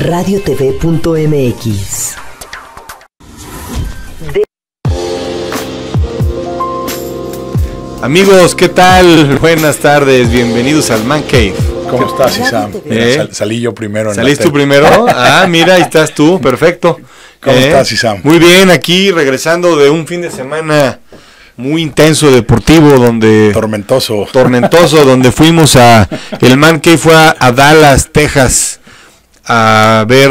radiotv.mx. Amigos, ¿qué tal? Buenas tardes, bienvenidos al Man Cave. ¿Cómo estás, Isam? ¿Eh? salí yo primero. ¿Saliste tú primero? Ah, mira, ahí estás tú, perfecto. ¿Cómo ¿Eh? estás, Isam? Muy bien, aquí regresando de un fin de semana muy intenso deportivo donde tormentoso tormentoso donde fuimos a el man Cave fue a Dallas Texas a ver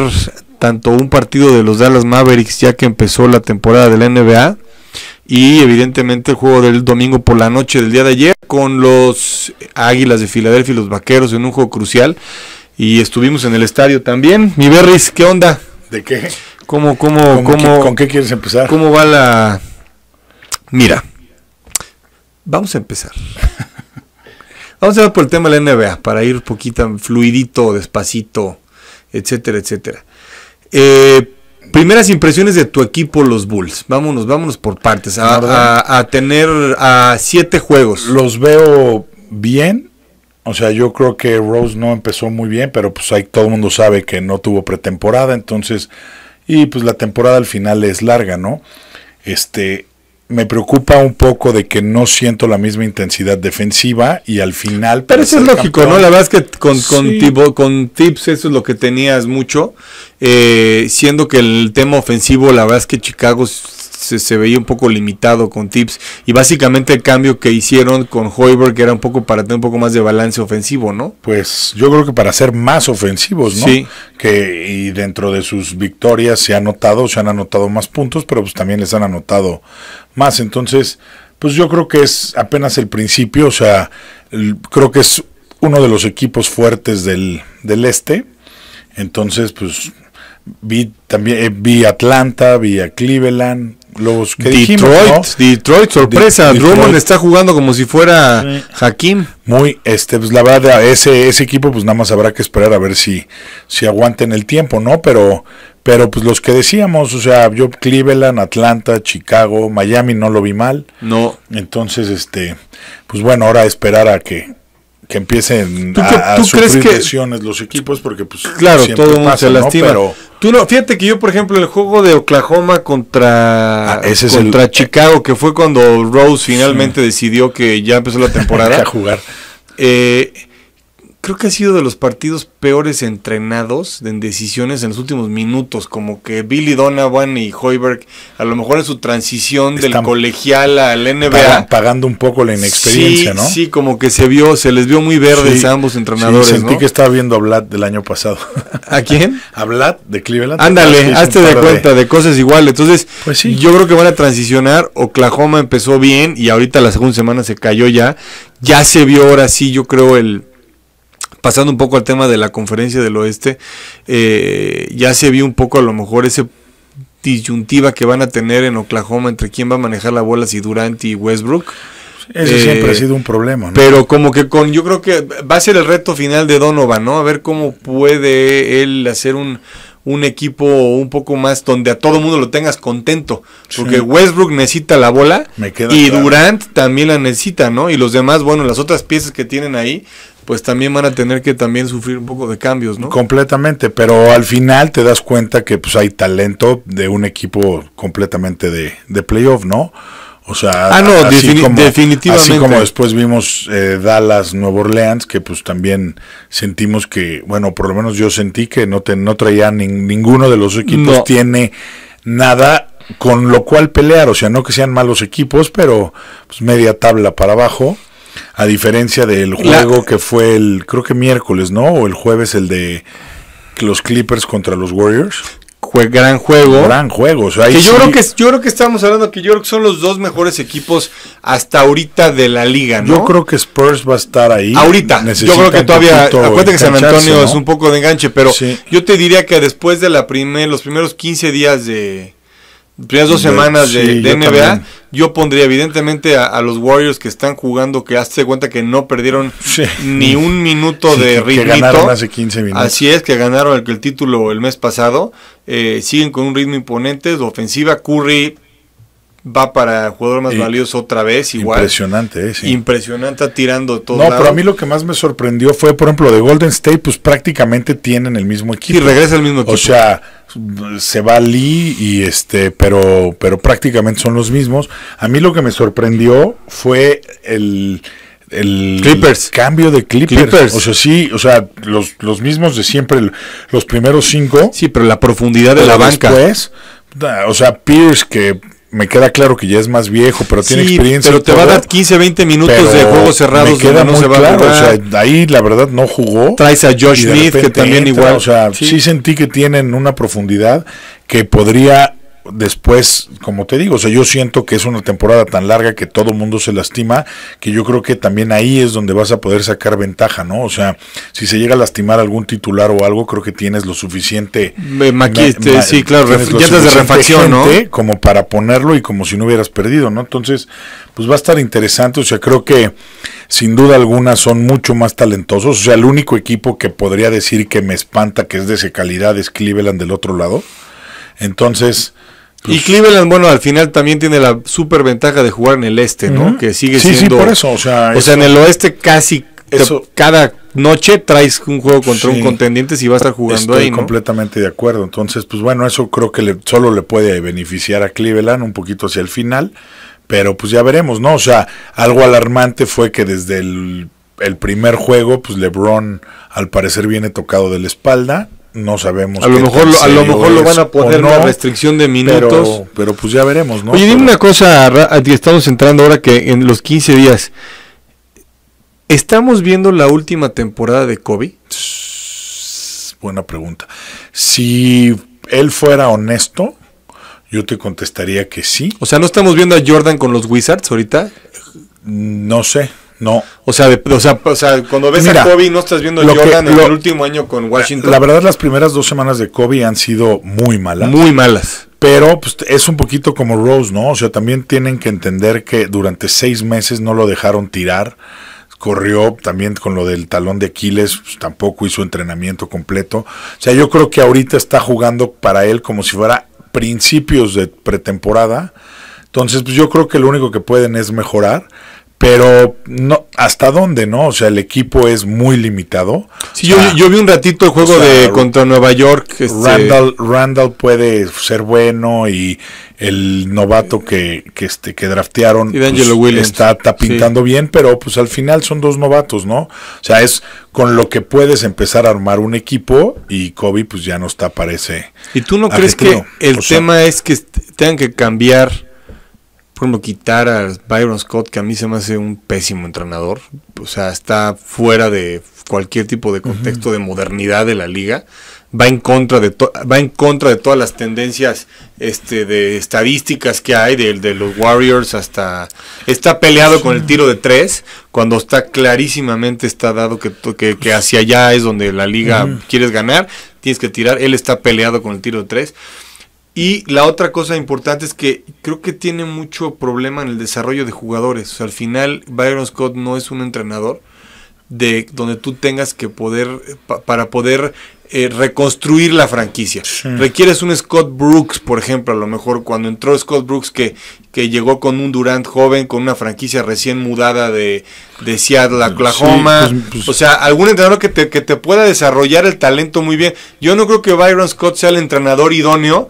tanto un partido de los Dallas Mavericks ya que empezó la temporada de la NBA y evidentemente el juego del domingo por la noche del día de ayer con los Águilas de Filadelfia y los Vaqueros en un juego crucial y estuvimos en el estadio también. Mi Berris, ¿qué onda? ¿De qué? ¿Cómo, cómo, ¿Con cómo, qué, ¿Con qué quieres empezar? ¿Cómo va la...? Mira, vamos a empezar. Vamos a ver por el tema de la NBA, para ir poquito fluidito, despacito, etcétera, etcétera. Eh, primeras impresiones de tu equipo, los Bulls. Vámonos, vámonos por partes. A, tener a siete juegos. Los veo bien. O sea, yo creo que Rose no empezó muy bien, pero pues ahí todo el mundo sabe que no tuvo pretemporada, entonces, y pues la temporada al final es larga, ¿no? Este, me preocupa un poco de que no siento la misma intensidad defensiva y al final... Pero eso es lógico, ¿no? La verdad es que con, con, con tips eso es lo que tenías mucho, eh, siendo que el tema ofensivo, la verdad es que Chicago se, veía un poco limitado con tips. Y básicamente el cambio que hicieron con Hoiberg era un poco para tener un poco más de balance ofensivo, ¿no? Pues yo creo que para ser más ofensivos, ¿no? Sí. Que, y dentro de sus victorias se han anotado se han anotado más puntos, pero pues también les han anotado más. Entonces, pues yo creo que es apenas el principio, o sea, creo que es uno de los equipos fuertes del, del este. Entonces, pues vi también eh, vi Atlanta, vi a Cleveland, los que Detroit, Detroit, sorpresa, Drummond está jugando como si fuera Hakim. Muy, este, pues la verdad, ese, ese equipo, pues nada más habrá que esperar a ver si, si aguanten el tiempo, ¿no? Pero, pero pues los que decíamos, o sea, yo Cleveland, Atlanta, Chicago, Miami no lo vi mal. No. Entonces, este, pues bueno, ahora esperar a que, que empiecen a, a lesiones los equipos porque pues claro todo pasa, se lastima tú no fíjate que yo por ejemplo el juego de Oklahoma contra ah, contra eh, Chicago que fue cuando Rose finalmente decidió que ya empezó la temporada a jugar eh, creo que ha sido de los partidos peores entrenados en decisiones en los últimos minutos, como que Billy Donovan y Hoiberg, a lo mejor en su transición del colegial al NBA. pagando un poco la inexperiencia, ¿no? Sí, como que se vio, se les vio muy verdes a ambos entrenadores. Sí, sentí que estaba viendo a Vlad del año pasado. ¿A quién? a Vlad de Cleveland. Ándale, hazte de cuenta de... cosas iguales. Entonces, pues yo creo que van a transicionar. Oklahoma empezó bien y ahorita la segunda semana se cayó ya. Ya se vio ahora sí, yo creo, el pasando un poco al tema de la conferencia del oeste, eh, ya se vio un poco a lo mejor ese disyuntiva que van a tener en Oklahoma entre quién va a manejar la bola, si Durant y Westbrook. Eso siempre ha eh, sido un problema, ¿no? Pero como que con, yo creo que va a ser el reto final de Donovan, ¿no? A ver cómo puede él hacer un, equipo un poco más donde a todo mundo lo tengas contento. Porque Westbrook necesita la bola y Durant también la necesita, ¿no? Y los demás, bueno, las otras piezas que tienen ahí pues también van a tener que también sufrir un poco de cambios, ¿no? Completamente, pero al final te das cuenta que pues hay talento de un equipo completamente de, de playoff, ¿no? O sea, ah, no, así como, definitivamente. Así como después vimos eh, Dallas, nuevo Orleans, que pues también sentimos que, bueno, por lo menos yo sentí que no, te, no traía ninguno de los equipos tiene nada con lo cual pelear, o sea, no que sean malos equipos, pero pues, media tabla para abajo. A diferencia del juego que fue el, creo que miércoles, ¿no? O el jueves, el de los Clippers contra los Warriors. gran juego. Gran juego. yo, creo que, yo creo que estamos hablando que yo creo que son los dos mejores equipos hasta ahorita de la liga, ¿no? Yo creo que Spurs va a estar ahí. Ahorita. yo creo que todavía. Acuérdate que San Antonio es un poco de enganche, pero yo te diría que después de la los primeros 15 días de, primeras dos semanas de, NBA, yo pondría evidentemente a, los Warriors que están jugando, que hazte cuenta que no perdieron ni un minuto de ritmo. 15 Así es, que ganaron el, el título el mes pasado. Eh, siguen con un ritmo imponente. ofensiva, Curry va para jugador más valioso otra vez, igual. Impresionante, eh, sí. Impresionante, tirando todo. No, pero a mí lo que más me sorprendió fue, por ejemplo, de Golden State, pues prácticamente tienen el mismo equipo. Y regresa el mismo equipo. O sea, se va Lee y este, pero, pero prácticamente son los mismos. A mí lo que me sorprendió fue el Clippers. cambio de Clippers. O sea, sí, o sea, los, los, mismos de siempre, los primeros cinco. Sí, pero la profundidad de la banca. Después, o sea, Pierce, que me queda claro que ya es más viejo, pero tiene experiencia. Pero te va a dar 15, 20 minutos de juegos cerrados. Me queda muy claro, ahí la verdad no jugó. Traes a Josh Smith, que también igual. O sea, sí. sentí que tienen una profundidad que podría después, como te digo, o sea, yo siento que es una temporada tan larga que todo mundo se lastima, que yo creo que también ahí es donde vas a poder sacar ventaja, ¿no? O sea, si se llega a lastimar algún titular o algo, creo que tienes lo suficiente. Me maquiste, sí, claro, llantas de refacción, ¿no? Como para ponerlo y como si no hubieras perdido, ¿no? Entonces, pues va a estar interesante, o sea, creo que sin duda alguna son mucho más talentosos, o sea, el único equipo que podría decir que me espanta que es de esa calidad es Cleveland del otro lado. Entonces, y pues, Cleveland, bueno, al final también tiene la super ventaja de jugar en el este, ¿no? Que sigue sí, siendo. por eso. O sea, en el oeste casi cada noche traes un juego contra un contendiente si vas a estar jugando estoy ahí. ¿no? completamente de acuerdo. Entonces, pues bueno, eso creo que solo le puede beneficiar a Cleveland un poquito hacia el final. Pero pues ya veremos, ¿no? O sea, algo alarmante fue que desde el, el primer juego, pues LeBron al parecer viene tocado de la espalda no sabemos. A lo mejor, a lo, mejor lo van a poner una restricción de minutos. Pero, pues ya veremos, ¿no? Oye, dime una cosa, estamos entrando ahora que en los 15 días. ¿Estamos viendo la última temporada de Kobe? Buena pregunta. Si él fuera honesto, yo te contestaría que sí. O sea, ¿no estamos viendo a Jordan con los Wizards ahorita? No sé. No. O sea, o sea, o sea cuando ves a Kobe no estás viendo lo en el último año con Washington. La verdad, las primeras dos semanas de Kobe han sido muy malas. Muy malas. Pero pues, es un poquito como Rose, ¿no? O sea, también tienen que entender que durante seis meses no lo dejaron tirar corrió también con lo del talón de Aquiles, pues, tampoco hizo entrenamiento completo. O sea, yo creo que ahorita está jugando para él como si fuera principios de pretemporada. Entonces, pues yo creo que lo único que pueden es mejorar pero no hasta dónde no o sea el equipo es muy limitado sí yo, vi un ratito el juego de contra Nueva York este, Randall Randall puede ser bueno y el novato que, que este que draftearon pues, Está, pintando bien pero pues al final son dos novatos no o sea es con lo que puedes empezar a armar un equipo y Kobe pues ya no está parece y tú no crees que el tema es que tengan que cambiar por ejemplo, quitar a Byron Scott, que a mí se me hace un pésimo entrenador. O sea, está fuera de cualquier tipo de contexto de modernidad de la liga. Va en contra de va en contra de todas las tendencias este, de estadísticas que hay, de, de los Warriors hasta está peleado con el tiro de tres, cuando está clarísimamente está dado que, que, hacia allá es donde la liga quieres ganar, tienes que tirar, él está peleado con el tiro de tres. Y la otra cosa importante es que creo que tiene mucho problema en el desarrollo de jugadores. al final, Byron Scott no es un entrenador de donde tú tengas que poder, para poder eh, reconstruir la franquicia. Requieres un Scott Brooks, por ejemplo, a lo mejor cuando entró Scott Brooks que, que llegó con un Durant joven, con una franquicia recién mudada de, Seattle a Oklahoma. Pues, pues, o sea, algún entrenador que te, que te pueda desarrollar el talento muy bien. Yo no creo que Byron Scott sea el entrenador idóneo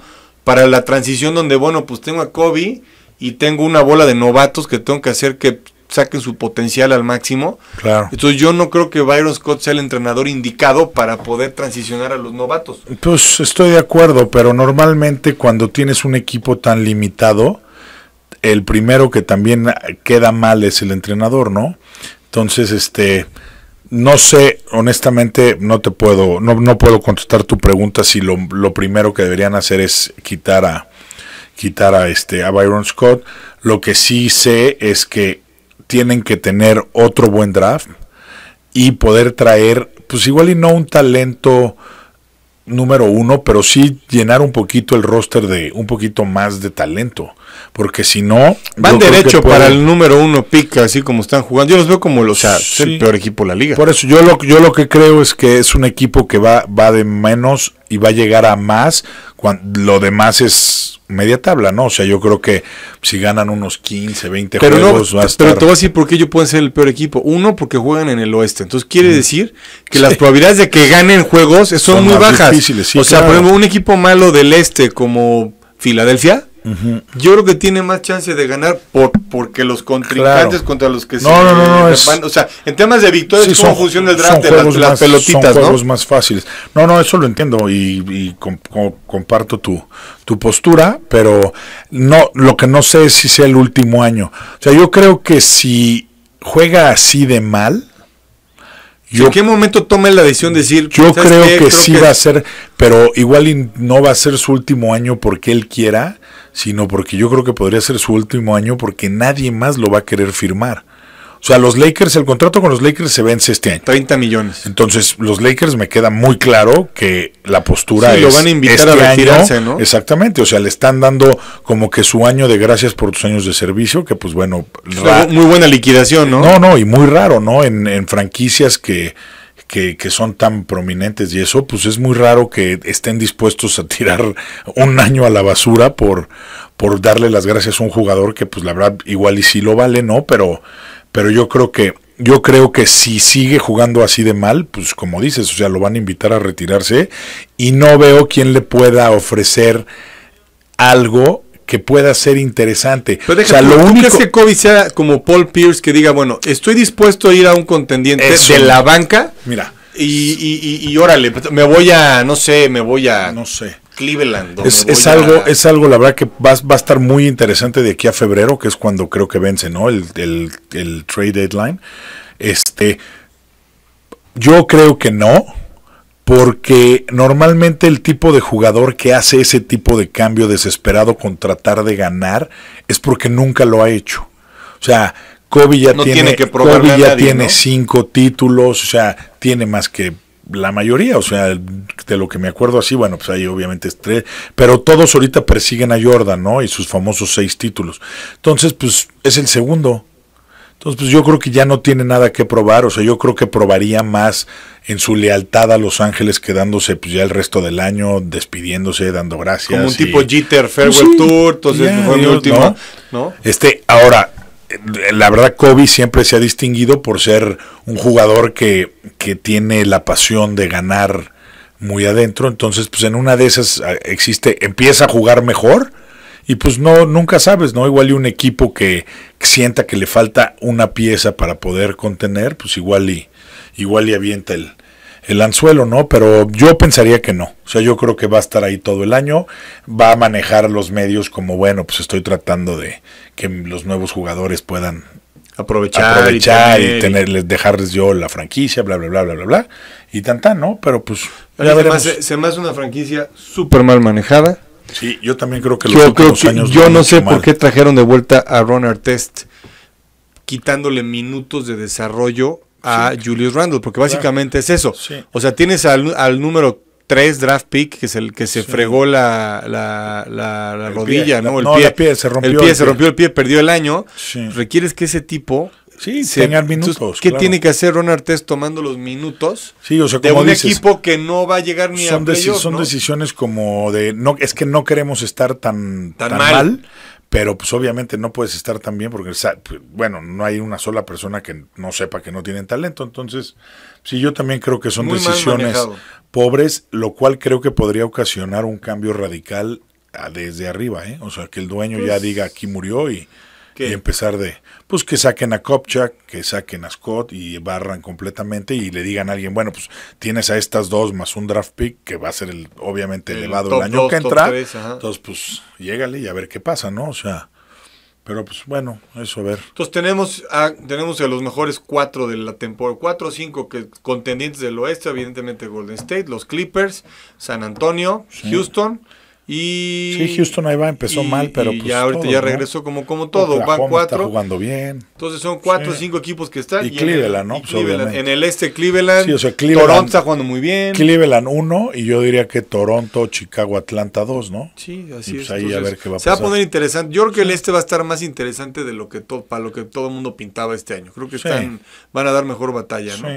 para la transición donde, bueno, pues tengo a Kobe y tengo una bola de novatos que tengo que hacer que saquen su potencial al máximo. Claro. Entonces yo no creo que Byron Scott sea el entrenador indicado para poder transicionar a los novatos. Pues estoy de acuerdo, pero normalmente cuando tienes un equipo tan limitado, el primero que también queda mal es el entrenador, ¿no? Entonces, este, no sé, honestamente, no te puedo, no, puedo contestar tu pregunta si lo, lo, primero que deberían hacer es quitar a quitar a este a Byron Scott. Lo que sí sé es que tienen que tener otro buen draft y poder traer, pues igual y no un talento número uno, pero sí llenar un poquito el roster de un poquito más de talento. Porque si no. Van derecho para el número uno pica, así como están jugando. Yo los veo como los, o sea, el peor equipo de la liga. Por eso, yo lo, yo lo que creo es que es un equipo que va, va de menos y va a llegar a más. Cuando, lo demás es media tabla, ¿no? O sea, yo creo que si ganan unos 15, 20 juegos, va a estar... Pero te voy a decir por qué ellos pueden ser el peor equipo. Uno, porque juegan en el oeste. Entonces quiere mm. decir que las probabilidades de que ganen juegos son, muy bajas. Difíciles, o sea, por ejemplo, un equipo malo del este como Filadelfia, yo creo que tiene más chance de ganar por, porque los contrincantes contra los que no, o sea, en temas de victorias, ¿cómo funciona el draft de las, pelotitas? Son juegos más fáciles. No, no, eso lo entiendo y, comparto tu, postura, pero no, lo que no sé es si sea el último año. O sea, yo creo que si juega así de mal, ¿En qué momento toma la decisión de decir? Yo creo que sí va a ser, pero igual no va a ser su último año porque él quiera, sino porque yo creo que podría ser su último año porque nadie más lo va a querer firmar. O sea, los Lakers, el contrato con los Lakers se vence este año. 30 millones. Entonces, los Lakers me queda muy claro que la postura sí, lo van a invitar este a retirarse, ¿no? Exactamente. O sea, le están dando como que su año de gracias por tus años de servicio, que pues bueno. Muy buena liquidación, ¿no? No, no, y muy raro, ¿no? En, en franquicias que que, son tan prominentes y eso, pues es muy raro que estén dispuestos a tirar un año a la basura por, por darle las gracias a un jugador que pues la verdad igual y si lo vale, ¿no? Pero, pero yo creo que yo creo que si sigue jugando así de mal, pues como dices, o sea, lo van a invitar a retirarse y no veo quién le pueda ofrecer algo que pueda ser interesante. o sea, lo único... que Kobe sea como Paul Pierce que diga, bueno, estoy dispuesto a ir a un contendiente de la banca? Mira. Y, y, órale, pues, me voy a, no sé, me voy a... No sé. Cleveland. Es, algo, es algo, la verdad, que va, a estar muy interesante de aquí a febrero, que es cuando creo que vence, ¿no? El, el trade deadline. Este, yo creo que no porque normalmente el tipo de jugador que hace ese tipo de cambio desesperado con tratar de ganar es porque nunca lo ha hecho. O sea, Kobe ya tiene, Kobe tiene cinco títulos, o sea, tiene más que la mayoría, o sea, de lo que me acuerdo así, bueno, pues ahí obviamente es tres, pero todos ahorita persiguen a Jordan, ¿no? Y sus famosos seis títulos. Entonces, pues es el segundo. Entonces, pues yo creo que ya no tiene nada que probar, o sea, yo creo que probaría más en su lealtad a Los Ángeles quedándose pues ya el resto del año, despidiéndose, dando gracias. Como un tipo Jeter, Farewell pues Tour, entonces pues, fue mi último. ¿no? Este, ahora, eh, la verdad Kobe siempre se ha distinguido por ser un jugador que, que tiene la pasión de ganar muy adentro, entonces pues en una de esas eh, existe, empieza a jugar mejor y pues no, nunca sabes, ¿no? Igual y un equipo que, sienta que le falta una pieza para poder contener, pues igual y, igual y avienta el, el anzuelo, ¿no? Pero yo pensaría que no. O sea, yo creo que va a estar ahí todo el año, va a manejar los medios como, bueno, pues estoy tratando de que los nuevos jugadores puedan aprovechar, y, tenerles, dejarles yo la franquicia, bla, bla, bla, bla, bla, bla. Y tanta ¿no? Pero pues... además se, me hace, una franquicia súper mal manejada Sí, yo también creo que los yo Yo no sé por qué trajeron de vuelta a Ron Artest, quitándole minutos de desarrollo a Julius Randle, porque básicamente es eso. O sea, tienes al, número 3 draft pick, que es el que se fregó la, rodilla, ¿no? El pie. se rompió. El pie, se rompió el pie, perdió el año. Requieres que ese tipo Sí, minutos. ¿Qué tiene que hacer Ron Artés tomando los minutos sí, o sea, como de un equipo que no va a llegar ni son a ellos. Son decisiones como de, no es que no queremos estar tan, mal, pero pues obviamente no puedes estar tan bien porque, pues, bueno, no hay una sola persona que no sepa que no tienen talento. Entonces, sí, yo también creo que son decisiones pobres, lo cual creo que podría ocasionar un cambio radical ah, desde arriba, ¿eh? O sea, que el dueño ya pues diga aquí murió y y empezar de, pues que saquen a Kopchak, que saquen a Scott y barran completamente y le digan a alguien, bueno, pues tienes a estas dos más un draft pick que va a ser el, obviamente elevado el año que entra. entonces, pues llégale y a ver qué pasa, ¿no? O sea, pero pues bueno, eso a ver. Entonces tenemos a, tenemos a los mejores cuatro de la temporada, cuatro o cinco que, contendientes del oeste, evidentemente Golden State, los Clippers, San Antonio, Houston. Y, sí, Houston ahí va, empezó mal, pero pues ya ahorita ya regresó como, como todo, va van cuatro. Está jugando bien. Entonces son cuatro o cinco equipos que están. Y, Cleveland, ¿no? En el este Cleveland, sí, o sea, Cleveland, Toronto está jugando muy bien. Cleveland uno, y yo diría que Toronto, Chicago, Atlanta 2, ¿no? Sí, así y pues Ahí a ver qué va a pasar. Se va a poner interesante. Yo creo que el este va a estar más interesante de lo que todo, para lo que todo el mundo pintaba este año. Creo que están, van a dar mejor batalla, ¿no?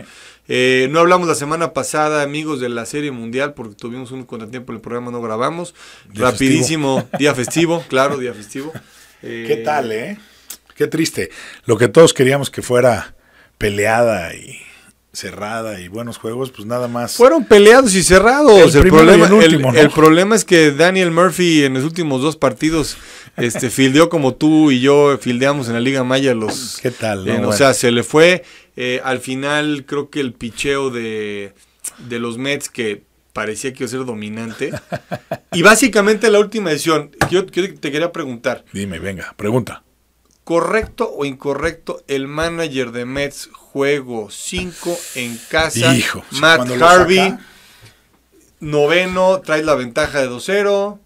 Eh, no hablamos la semana pasada, amigos, de la Serie Mundial porque tuvimos un contratiempo en el programa, no grabamos. Rapidísimo, día festivo, claro, día festivo. ¿Qué eh, tal, eh? Qué triste. Lo que todos queríamos que fuera peleada y cerrada y buenos juegos, pues nada más. Fueron peleados y cerrados. El, problema, problema es que Daniel Murphy en los últimos dos partidos este, fildeó como tú y yo fildeamos en la Liga Maya los... ¿Qué tal? O sea, se le fue eh, al final creo que el picheo de, los Mets que parecía que iba a ser dominante. y básicamente la última edición, yo, te quería preguntar. Dime, venga, pregunta. ¿Correcto o incorrecto el manager de Mets juego 5 en casa? Hijo, Matt Harvey, noveno, trae la ventaja de 2-0.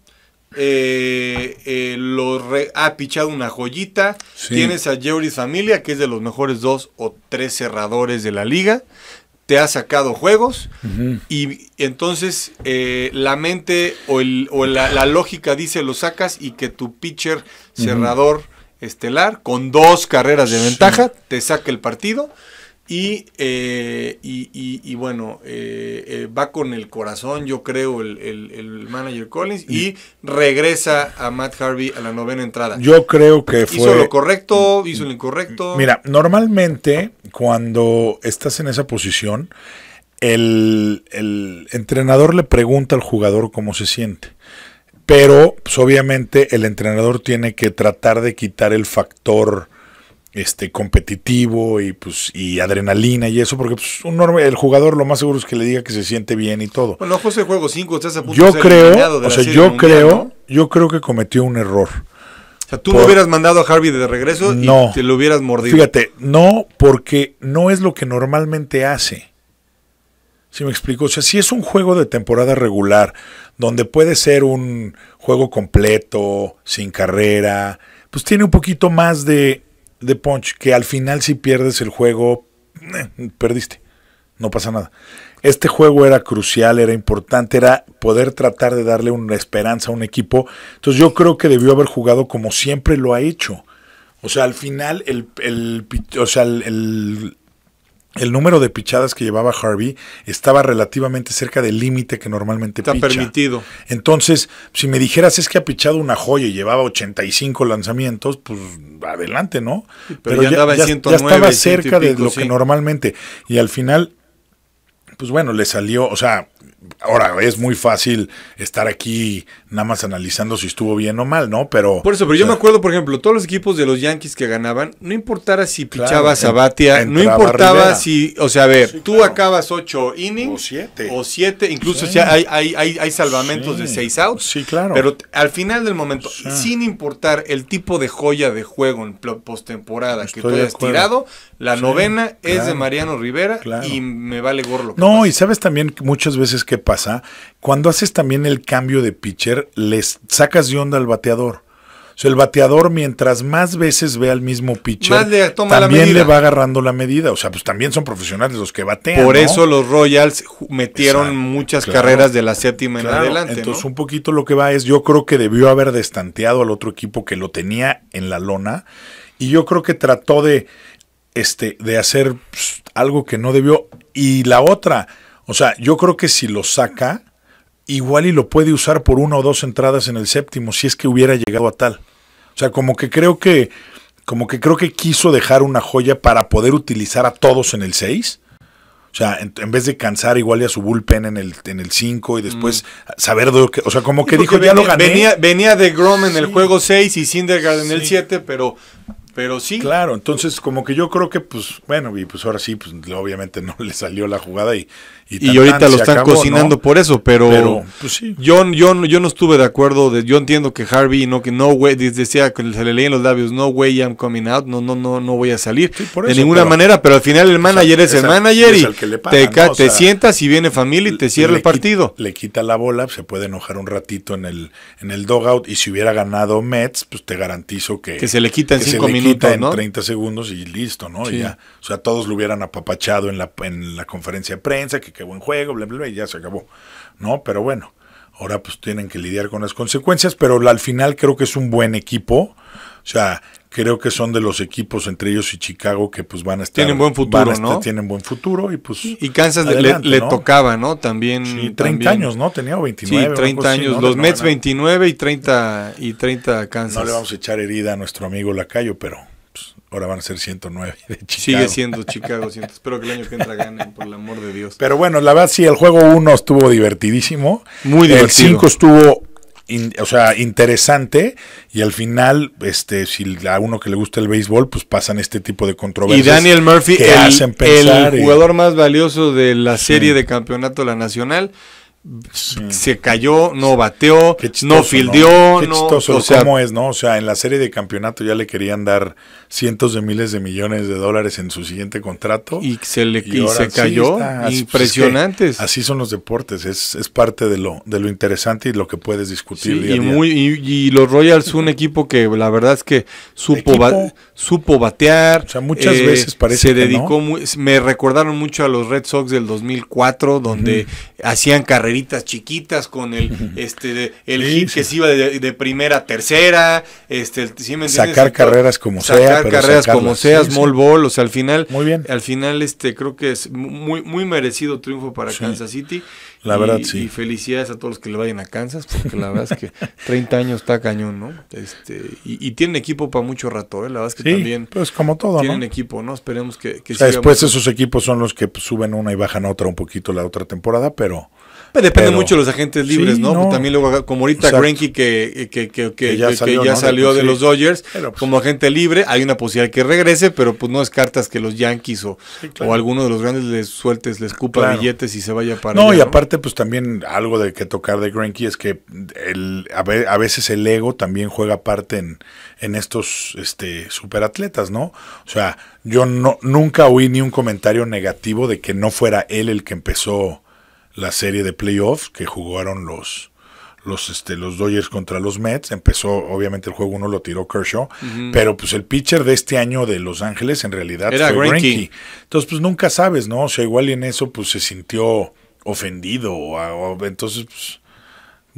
Eh, eh, lo ha pichado una joyita. Tienes a Jerry Familia, que es de los mejores dos o tres cerradores de la liga. Te ha sacado juegos. Y entonces eh, la mente o, la, lógica dice lo sacas y que tu pitcher cerrador estelar, con dos carreras de ventaja, te saque el partido. Eh, y, y, bueno, eh, eh, va con el corazón, yo creo, el, manager Collins y mm. regresa a Matt Harvey a la novena entrada. Yo creo que fue. Hizo lo correcto, mm, hizo lo incorrecto. Mm, mira, normalmente cuando estás en esa posición, el, el entrenador le pregunta al jugador cómo se siente. Pero, pues, obviamente, el entrenador tiene que tratar de quitar el factor este, competitivo y, pues, y adrenalina y eso, porque pues, un el jugador lo más seguro es que le diga que se siente bien y todo. Bueno, José, juego 5, estás a punto yo de creo, o sea, yo creo, yo creo que cometió un error. O sea, tú me hubieras mandado a Harvey de regreso no, y te lo hubieras mordido. Fíjate, no, porque no es lo que normalmente hace. Si me explico? O sea, si es un juego de temporada regular, donde puede ser un juego completo, sin carrera, pues tiene un poquito más de, de Punch que al final si pierdes el juego, eh, perdiste, no pasa nada. Este juego era crucial, era importante, era poder tratar de darle una esperanza a un equipo. Entonces yo creo que debió haber jugado como siempre lo ha hecho. O sea, al final el, o sea, el, el número de pichadas que llevaba Harvey estaba relativamente cerca del límite que normalmente Está permitido. Entonces, si me dijeras es que ha pichado una joya y llevaba 85 lanzamientos, pues adelante, ¿no? Pero, ya, estaba cerca de lo que normalmente. Y al final, pues bueno, le salió, o sea, Ahora, es muy fácil estar aquí nada más analizando si estuvo bien o mal, ¿no? Pero. Por eso, pero yo me acuerdo, por ejemplo, todos los equipos de los Yankees que ganaban, no importara si pichaba a Batia, no importaba si. O sea, a ver, tú acabas ocho innings. O siete. O siete, incluso si hay, hay, salvamentos de seis outs. Sí, claro. Pero al final del momento, sin importar el tipo de joya de juego en postemporada que tú hayas tirado, la novena es de Mariano Rivera y me vale gorro. no, y sabes también muchas veces ¿qué pasa? Cuando haces también el cambio de pitcher, les sacas de onda al bateador. O sea, el bateador, mientras más veces ve al mismo pitcher, también le va agarrando la medida. O sea, pues también son profesionales los que batean. Por eso los Royals metieron muchas carreras de la séptima en adelante. Entonces, un poquito lo que va es, yo creo que debió haber destanteado al otro equipo que lo tenía en la lona. Y yo creo que trató de, este, de hacer pues, algo que no debió. Y la otra, o sea, yo creo que si lo saca, igual y lo puede usar por una o dos entradas en el séptimo, si es que hubiera llegado a tal. O sea, como que creo que, como que creo que quiso dejar una joya para poder utilizar a todos en el 6. O sea, en, vez de cansar igual a su bullpen en el en el 5 y después mm. saber de o sea, como que dijo, venía, ya lo gané. Venía, de Grom en el juego 6 y Syndergaard en el 7, pero pero sí. Claro, entonces como que yo creo que pues bueno, y pues ahora sí, pues obviamente no le salió la jugada y... Y, ahorita lo están cocinando por eso, pero, pues yo, yo, yo no estuve de acuerdo, de, yo entiendo que Harvey no, que no güey decía que se le leen los labios, no way I'm coming out, no, no, no, no voy a salir de ninguna manera, pero al final el manager es, el manager y te, sientas y viene familia y te cierra el partido. le quita la bola, se puede enojar un ratito en el, en el dogout y si hubiera ganado Mets, pues te garantizo que, que se le quita en cinco minutos en 30 segundos y listo, ¿no? ya, o sea, todos lo hubieran apapachado en la, en la conferencia de prensa, que qué buen juego, bla, bla, bla, y ya se acabó, ¿no? Pero bueno, ahora pues tienen que lidiar con las consecuencias, pero al final creo que es un buen equipo. O sea, creo que son de los equipos, entre ellos y Chicago, que pues van a estar. Tienen buen futuro, ¿no? Tienen buen futuro y pues. Y Kansas le, tocaba, ¿no? También. Sí, 30 años, ¿no? Tenía 29. Sí, 30 años. Los Mets 29 y 30, y 30 Kansas. No le vamos a echar herida a nuestro amigo Lacayo, pero pues, ahora van a ser 109 de Chicago. Sigue siendo Chicago, Espero que el año que entra ganen, por el amor de Dios. Pero bueno, la verdad sí, el juego 1 estuvo divertidísimo. Muy divertido. El 5 estuvo o sea, interesante y al final, este, si a uno que le gusta el béisbol, pues pasan este tipo de controversias. Y Daniel Murphy, el, jugador más valioso de la serie de campeonato la nacional, se cayó, no bateó, no fildeó. ¿no? o sea, es, ¿no? O sea, en la serie de campeonato ya le querían dar cientos de miles de millones de dólares en su siguiente contrato. Y se le cayó. impresionantes. así son los deportes, es, parte de lo, de lo interesante y lo que puedes discutir. y, los Royals, un equipo que la verdad es que supo, supo batear. O muchas eh, veces parece se dedicó Me recordaron mucho a los Red Sox del 2004, donde hacían carreras chiquitas con el este el que se iba de, primera a tercera, este, Sacar carreras como sea, carreras como sea, small ball, o sea, al final muy bien. al final este creo que es muy muy merecido triunfo para Kansas City. La verdad, sí. Y felicidades a todos los que le vayan a Kansas, porque la verdad es que 30 años está cañón, ¿no? Este, y, tienen equipo para mucho rato, ¿eh? La verdad es que también. Pues como todo, Tienen equipo, ¿no? Esperemos que. después esos equipos son los que suben una y bajan otra un poquito la otra temporada, pero depende mucho de los agentes libres, ¿no? También luego, como ahorita Granky que, que, ya salió, pues de los Dodgers, pues, como agente libre, hay una posibilidad que regrese, pero pues no descartas que los Yankees o, o alguno de los grandes les sueltes, les cupa billetes y se vaya para No, y aparte, pues también algo de que tocar de Granky es que el, a, veces el ego también juega parte en, estos este, superatletas, ¿no? O sea, yo no, nunca oí ni un comentario negativo de que no fuera él el que empezó la serie de playoffs que jugaron los, los, este, los Dodgers contra los Mets. Empezó, obviamente, el juego uno lo tiró Kershaw. Pero pues el pitcher de este año de Los Ángeles en realidad Era fue Entonces, pues nunca sabes, ¿no? O sea, igual en eso pues se sintió ofendido. entonces, pues,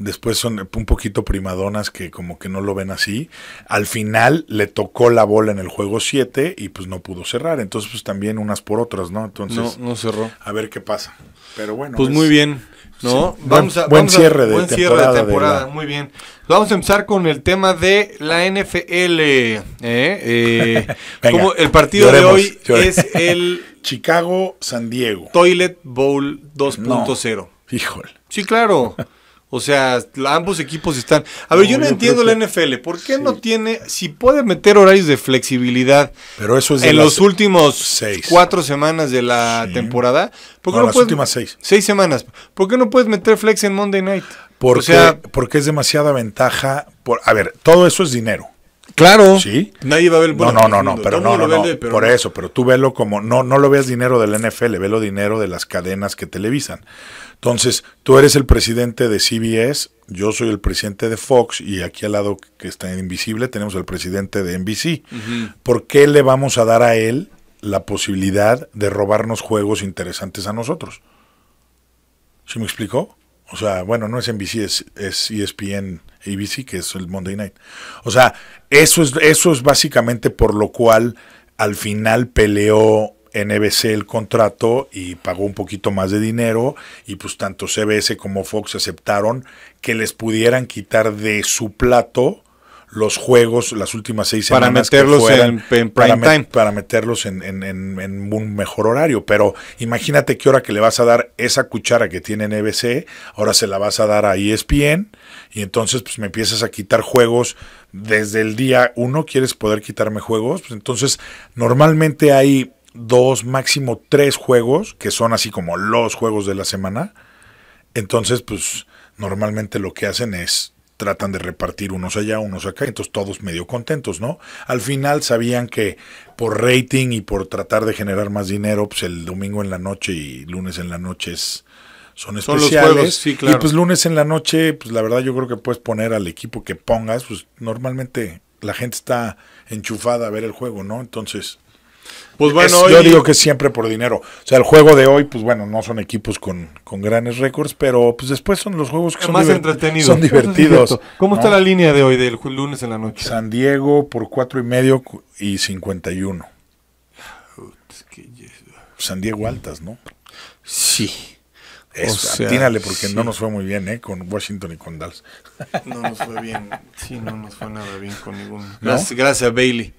después son un poquito primadonas que como que no lo ven así. Al final le tocó la bola en el juego 7 y pues no pudo cerrar. Entonces pues también unas por otras, ¿no? Entonces no, cerró. A ver qué pasa. Pero bueno. Pues muy bien. ¿no? Vamos a, buen, cierre, de buen cierre, de temporada. Muy bien. Vamos a empezar con el tema de la NFL. ¿eh? Eh, como el partido de hoy es el Chicago San Diego. Toilet Bowl 2.0. Híjole. Sí, claro. O sea, ambos equipos están. A ver, yo no entiendo la NFL. ¿Por qué no tiene, si puede meter horarios de flexibilidad Pero eso es en los últimos seis. cuatro semanas de la temporada? ¿Por qué no, las puedes, últimas seis. Seis semanas. ¿Por qué no puedes meter flex en Monday Night? Porque, porque es demasiada ventaja. Por, a ver, todo eso es dinero. Claro. Sí. Nadie va a ver el No, no, no, no, pero no, por eso, pero tú velo como no no lo veas dinero del NFL, velo dinero de las cadenas que televisan. Entonces, tú eres el presidente de CBS, yo soy el presidente de Fox y aquí al lado que está en Invisible tenemos al presidente de NBC. ¿Por qué le vamos a dar a él la posibilidad de robarnos juegos interesantes a nosotros? ¿Sí me explicó? O sea, bueno, no es NBC, es, es ESPN ABC, que es el Monday Night. O sea, eso es, eso es básicamente por lo cual al final peleó NBC el contrato y pagó un poquito más de dinero y pues tanto CBS como Fox aceptaron que les pudieran quitar de su plato los juegos las últimas seis para meterlos en, para meterlos en, un mejor horario. Pero imagínate qué hora que le vas a dar esa cuchara que tiene NBC, ahora se la vas a dar a ESPN y entonces pues me empiezas a quitar juegos desde el día uno. ¿Quieres poder quitarme juegos? Pues, entonces normalmente hay dos, máximo tres juegos, que son así como los juegos de la semana. Entonces, pues normalmente lo que hacen es tratan de repartir unos allá, unos acá, entonces todos medio contentos, ¿no? Al final sabían que por rating y por tratar de generar más dinero, pues el domingo en la noche y lunes en la noche son especiales. Y pues lunes en la noche, pues la verdad yo creo que puedes poner al equipo que pongas, pues normalmente la gente está enchufada a ver el juego, ¿no? Entonces, pues bueno, yo digo que siempre por dinero. O sea, el juego de hoy, pues bueno, no son equipos con, grandes récords, pero pues después son los juegos que son, más entretenidos. son divertidos. ¿Cómo está la línea de hoy del lunes en la noche? San Diego por cuatro y medio y 51. San Diego altas, ¿no? Sí. Eso, porque no nos fue muy bien, ¿eh? Con Washington y con Dallas. No nos fue bien. Sí, no nos fue nada bien con ninguno gracias, Bailey.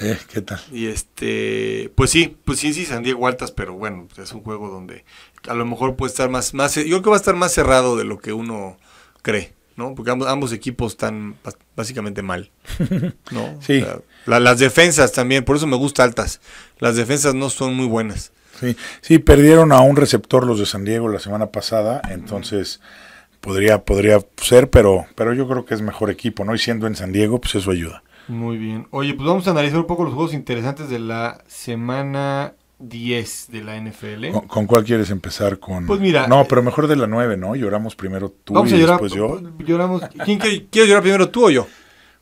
Eh, ¿Qué tal? Y este, pues sí, pues sí, sí, San Diego altas, pero bueno, pues es un juego donde a lo mejor puede estar más, más, yo creo que va a estar más cerrado de lo que uno cree, ¿no? Porque ambos, equipos están básicamente mal, ¿no? sí. las defensas también, por eso me gusta altas. Las defensas no son muy buenas. Sí, sí, perdieron a un receptor los de San Diego la semana pasada, entonces podría, podría ser, pero, pero yo creo que es mejor equipo, ¿no? Y siendo en San Diego, pues eso ayuda. Muy bien. Oye, pues vamos a analizar un poco los juegos interesantes de la semana 10 de la NFL. ¿Con, cuál quieres empezar? Con... Pues mira. No, eh, pero mejor de la 9, ¿no? Lloramos primero tú y después yo. Lloramos. ¿Quién quiere, llorar primero tú o yo?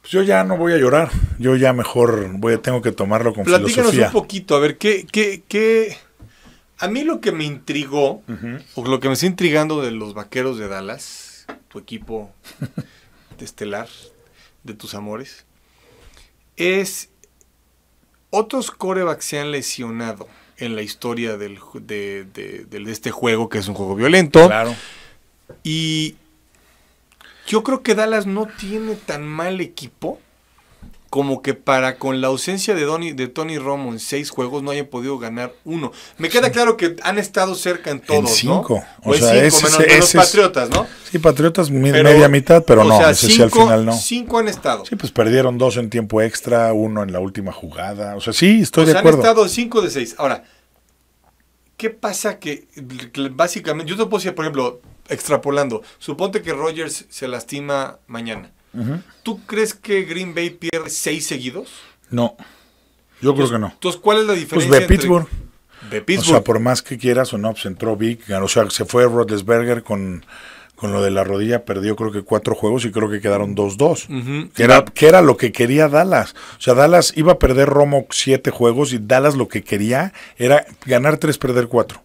Pues yo ya no voy a llorar. Yo ya mejor voy tengo que tomarlo con Platícanos filosofía. un poquito, a ver, ¿qué, qué, qué... A mí lo que me intrigó, o lo que me está intrigando de los vaqueros de Dallas, tu equipo de estelar, de tus amores, es otros corebacks se han lesionado en la historia del, de, de, este juego, que es un juego violento. Claro. Y yo creo que Dallas no tiene tan mal equipo como que para con la ausencia de, Donny, de Tony Romo en seis juegos no hayan podido ganar uno. Me queda claro que han estado cerca en todos, en cinco. O, sea, cinco, Patriotas, ¿no? Sí, Patriotas media mitad, pero no, sea, ese cinco, al final no. Cinco han estado. Sí, pues perdieron dos en tiempo extra, uno en la última jugada. O sea, sí, estoy de acuerdo. han estado cinco de seis. Ahora, ¿qué pasa que básicamente, yo te puedo decir, por ejemplo, extrapolando, suponte que Rogers se lastima mañana ¿Tú crees que Green Bay pierde seis seguidos? No. Yo creo que no. Entonces, ¿cuál es la pues diferencia? Pues de Pittsburgh. De Pittsburgh. O sea, por más que quieras o no, pues entró Big, o sea, se fue Rodlesberger con, con lo de la rodilla, perdió creo que cuatro juegos y creo que quedaron dos dos. era, que era lo que quería Dallas. O sea, Dallas iba a perder Romo siete juegos y Dallas lo que quería era ganar tres, perder cuatro.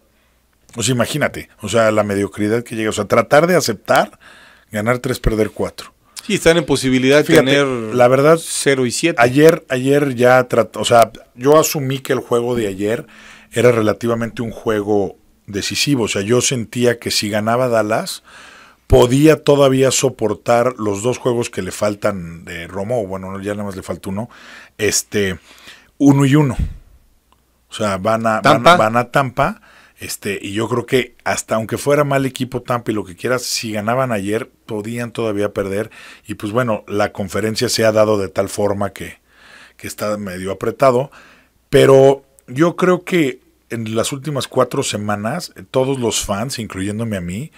O sea, imagínate, o sea, la mediocridad que llega. O sea, tratar de aceptar ganar tres, perder cuatro. Sí, están en posibilidad de tener la verdad, 0 y 7. Ayer, ayer ya trató, o sea, yo asumí que el juego de ayer era relativamente un juego decisivo. O sea, yo sentía que si ganaba Dallas, podía todavía soportar los dos juegos que le faltan de Romo, bueno, ya nada más le falta uno, este, uno y uno. O sea, van a, van a Tampa este, y yo creo que hasta aunque fuera mal equipo Tampa y lo que quieras, si ganaban ayer, podían todavía perder. Y pues bueno, la conferencia se ha dado de tal forma que, está medio apretado. Pero yo creo que en las últimas cuatro semanas, eh, todos los fans, incluyéndome a mí,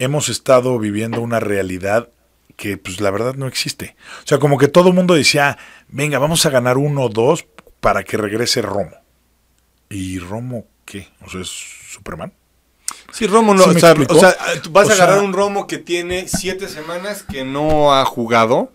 hemos estado viviendo una realidad que pues la verdad no existe. O sea, como que todo el mundo decía, venga, vamos a ganar uno o dos para que regrese Romo. ¿Y Romo qué? O sea, es Superman. Sí, Romo no. o, sea, o, sea, vas a agarrar un Romo que tiene siete semanas que no ha jugado,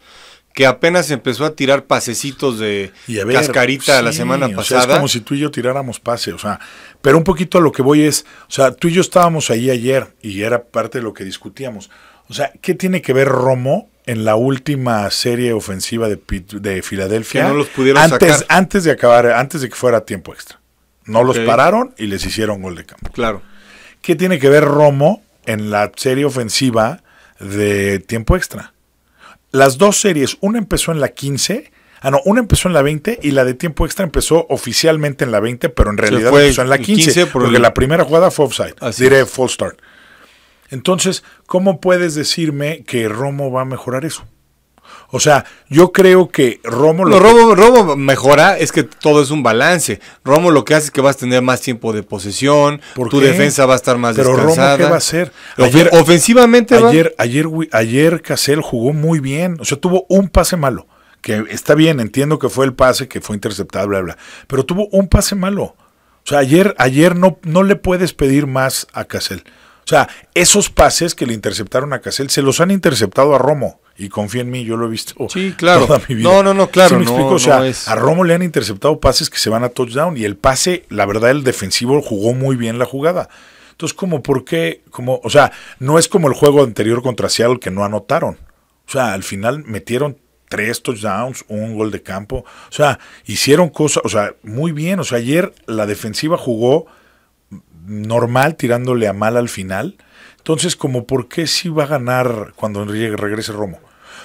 que apenas empezó a tirar pasecitos de cascarita la semana pasada. O es como si tú y yo tiráramos pase, o sea, pero un poquito a lo que voy es, o sea, tú y yo estábamos ahí ayer y era parte de lo que discutíamos. O sea, ¿qué tiene que ver Romo en la última serie ofensiva de, de Filadelfia? no los pudieron antes, Antes de acabar, antes de que fuera tiempo extra. No los pararon y les hicieron gol de campo. Claro. ¿Qué tiene que ver Romo en la serie ofensiva de tiempo extra? Las dos series, una empezó en la 15 Ah, no, una empezó en la 20 y la de tiempo extra empezó oficialmente en la 20, pero en realidad empezó en la 15, porque la primera jugada fue offside. diré full start. Entonces, ¿cómo puedes decirme que Romo va a mejorar eso? O sea, yo creo que Romo... Lo no, Romo, mejora, es que todo es un balance. Romo lo que hace es que vas a tener más tiempo de posesión, tu defensa va a estar más Pero Romo, ¿qué va a hacer? ofensivamente ayer, ayer, ayer, ayer Casel jugó muy bien, o sea, tuvo un pase malo. Que está bien, entiendo que fue el pase, que fue interceptado, bla, bla. Pero tuvo un pase malo. O sea, ayer, ayer no, no le puedes pedir más a Casel. O sea, esos pases que le interceptaron a Casel se los han interceptado a Romo y confía en mí, yo lo he visto toda mi vida. No, no, no, claro. a Romo le han interceptado pases que se van a touchdown y el pase, la verdad, el defensivo jugó muy bien la jugada. Entonces, como por qué, como, o sea, no es como el juego anterior contra Seattle que no anotaron. O sea, al final metieron tres touchdowns, un gol de campo. O sea, hicieron cosas, o sea, muy bien. O sea, ayer la defensiva jugó normal, tirándole a mal al final. Entonces, como por qué si va a ganar cuando regrese Romo.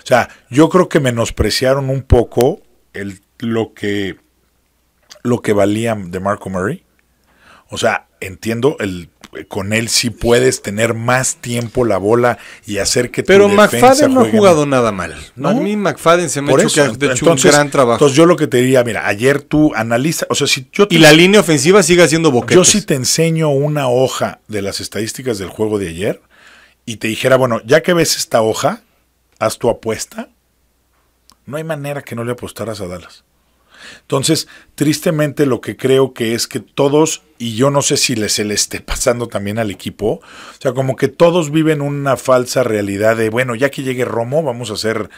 O sea, yo creo que menospreciaron un poco el, lo que lo que valía de Marco Murray. O sea, entiendo, el, con él sí puedes tener más tiempo la bola y hacer que Pero McFadden no ha jugado nada mal. A mí McFadden se me ha hecho, un gran trabajo. Entonces yo lo que te diría, mira, ayer tú analiza, o sea, si yo Y la línea ofensiva sigue haciendo boquetes. Yo si te enseño una hoja de las estadísticas del juego de ayer y te dijera, bueno, ya que ves esta hoja, haz tu apuesta. No hay manera que no le apostaras a Dallas. Entonces, tristemente lo que creo que es que todos, y yo no sé si les, se le esté pasando también al equipo, o sea, como que todos viven una falsa realidad de, bueno, ya que llegue Romo, vamos a hacer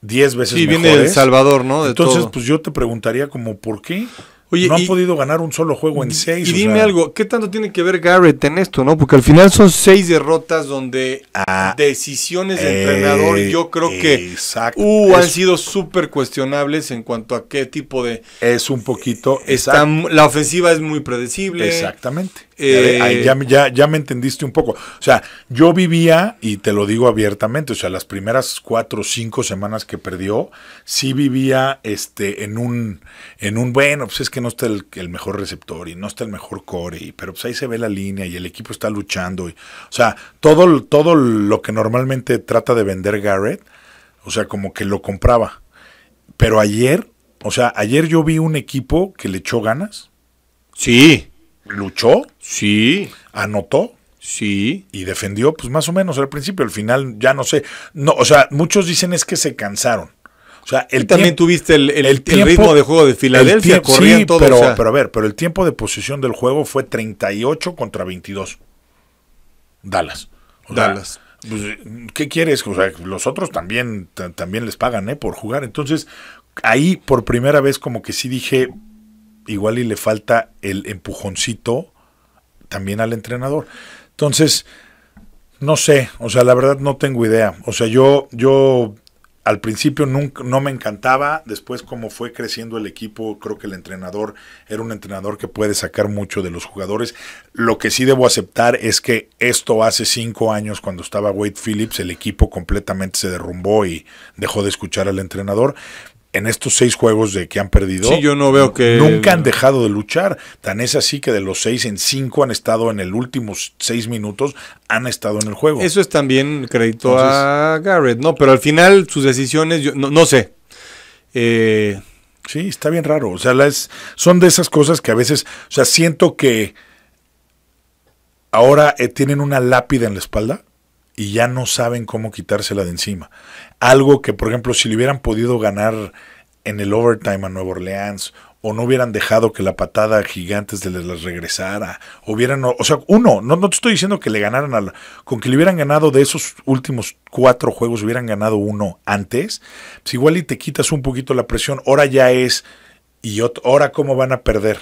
10 veces sí, viene El Salvador, ¿no? Entonces, pues yo te preguntaría como, ¿por qué? no han podido ganar un solo juego en seis. Y dime algo, ¿qué tanto tiene que ver Garrett en esto, no? Porque al final son seis derrotas donde ah, decisiones de entrenador, yo creo que uh, han sido súper cuestionables en cuanto a qué tipo de. Es un poquito. la ofensiva es muy predecible. Exactamente. ya, eh, ya, ya, me entendiste un poco. O sea, yo vivía, y te lo digo abiertamente, o sea, las primeras cuatro o cinco semanas que perdió, sí vivía este, en un, en un bueno, pues es que no está el, mejor receptor y no está el mejor core, y, pero pues ahí se ve la línea y el equipo está luchando. o sea, todo, todo lo que normalmente trata de vender Garrett, o sea, como que lo compraba. Pero ayer, o sea, ayer yo vi un equipo que le echó ganas. Sí. Luchó. Sí. Anotó. Sí. Y defendió, pues más o menos al principio, al final ya no sé. No, o sea, muchos dicen es que se cansaron. O sea, también tuviste el, ritmo de juego de Filadelfia, corriendo Pero, pero a ver, pero el tiempo de posesión del juego fue 38 contra 22. Dallas. Dallas. Pues, ¿Qué quieres? O sea, los otros también, también les pagan ¿eh? por jugar. Entonces, ahí por primera vez como que sí dije, igual y le falta el empujoncito también al entrenador. Entonces, no sé, o sea, la verdad no tengo idea. O sea, yo, yo al principio nunca, no me encantaba, después como fue creciendo el equipo, creo que el entrenador era un entrenador que puede sacar mucho de los jugadores. Lo que sí debo aceptar es que esto hace cinco años cuando estaba Wade Phillips, el equipo completamente se derrumbó y dejó de escuchar al entrenador, en estos seis juegos de que han perdido, nunca han dejado de luchar. Tan es así que de los seis en cinco han estado en el último seis minutos, han estado en el juego. Eso es también crédito a Garrett, ¿no? Pero al final sus decisiones, yo no, sé. Eh, sí, está bien raro. O sea, son de esas cosas que a veces, o sea, siento que ahora eh, tienen una lápida en la espalda y ya no saben cómo quitársela de encima. Algo que, por ejemplo, si le hubieran podido ganar en el overtime a Nueva Orleans, o no hubieran dejado que la patada gigantes de les regresara, hubieran, o sea, uno, no, no te estoy diciendo que le ganaran al, con que le hubieran ganado de esos últimos cuatro juegos, hubieran ganado uno antes, pues igual y te quitas un poquito la presión, ahora ya es, y ahora cómo van a perder,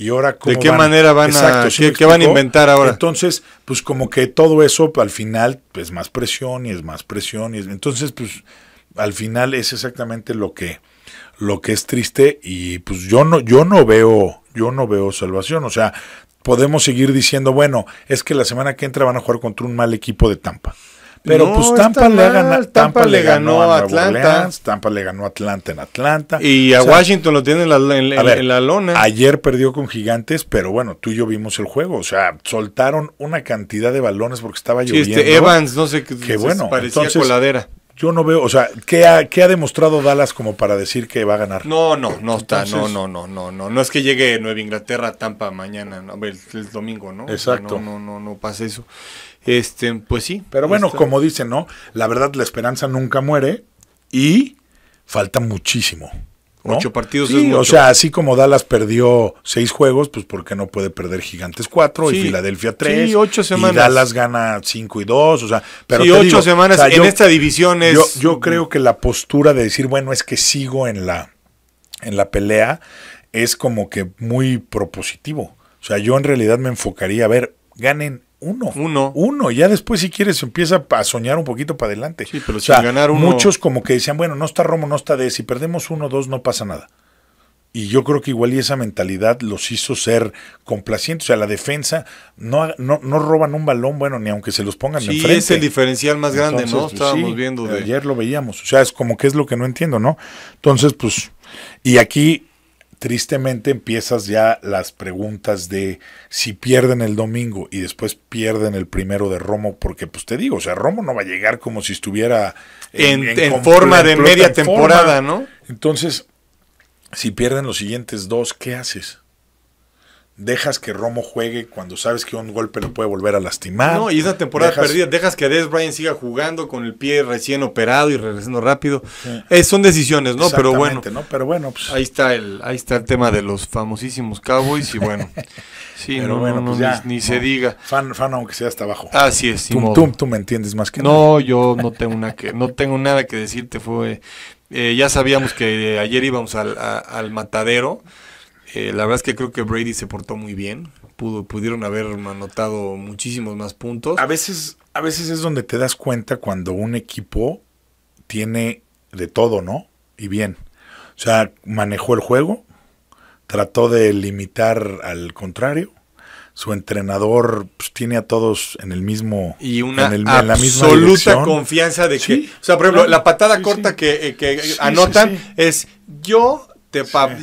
y ahora de qué manera van a van a inventar ahora entonces pues como que todo eso pues, al final es pues, más presión y es más presión y entonces pues al final es exactamente lo que lo que es triste y pues yo no yo no veo yo no veo salvación o sea podemos seguir diciendo bueno es que la semana que entra van a jugar contra un mal equipo de Tampa pero pues Tampa le, Tampa, ganó a Atlanta. Tampa le ganó a Atlanta en Atlanta. Y a Washington lo tiene en la, lona. Ayer perdió con Gigantes, pero bueno, tú y yo vimos el juego. O sea, soltaron una cantidad de balones porque estaba este, lloviendo. Evans, no sé qué. bueno, parecía coladera. Yo no veo, o sea, ¿qué ha, ha, demostrado Dallas como para decir que va a ganar? No, no, no está, no, no, no, no, no. No es que llegue Nueva Inglaterra a Tampa mañana, el, domingo, ¿no? Exacto. No, no, no, no pasa eso. Este, pues sí. Pero bueno, este. como dicen, ¿no? La verdad, la esperanza nunca muere y falta muchísimo. Ocho partidos O sea, así como Dallas perdió seis juegos, pues porque no puede perder Gigantes cuatro y Filadelfia tres. Sí, ocho semanas. Y Dallas gana cinco y dos. O sea, pero ocho semanas en esta división es. Yo, yo creo que la postura de decir, bueno, es que sigo en la, en la pelea, es como que muy propositivo. O sea, yo en realidad me enfocaría a ver, ganen uno. Uno. Uno. Ya después, si quieres, empieza a soñar un poquito para adelante. Sí, pero ganar uno. Muchos como que decían, bueno, no está Romo, no está de Si perdemos uno dos, no pasa nada. Y yo creo que igual y esa mentalidad los hizo ser complacientes. O sea, la defensa no, roban un balón, bueno, ni aunque se los pongan sí, es el diferencial más grande, ¿no? Pues, Estábamos viendo. De... Ayer lo veíamos. O sea, es como que es lo que no entiendo, ¿no? Entonces, pues. Y aquí tristemente empiezas ya las preguntas de si pierden el domingo y después pierden el primero de Romo, porque pues te digo, o sea, Romo no va a llegar como si estuviera en, forma de media temporada, ¿no? Entonces, si pierden los siguientes dos, ¿qué haces? dejas que Romo juegue cuando sabes que un golpe lo puede volver a lastimar. No, y esa temporada perdida, dejas que Des Bryant siga jugando con el pie recién operado y regresando rápido. son decisiones, ¿no? Pero bueno. Pero bueno pues. ahí, está el, ahí está el tema de los famosísimos Cowboys y bueno. Sí, Pero no, bueno, pues ni, se diga. Fan, aunque sea hasta abajo. Así es. Tú, tú, me entiendes más que No, yo no tengo, que, no tengo nada que decirte. Fue, eh, ya sabíamos que ayer íbamos al, al matadero. Eh, la verdad es que creo que Brady se portó muy bien. Pudo, pudieron haber anotado muchísimos más puntos. A veces, a veces es donde te das cuenta cuando un equipo tiene de todo, ¿no? Y bien. O sea, manejó el juego, trató de limitar al contrario. Su entrenador pues, tiene a todos en el mismo. Y una absoluta confianza de que. O sea, por ejemplo, la patada corta que, eh, que anotan es: Yo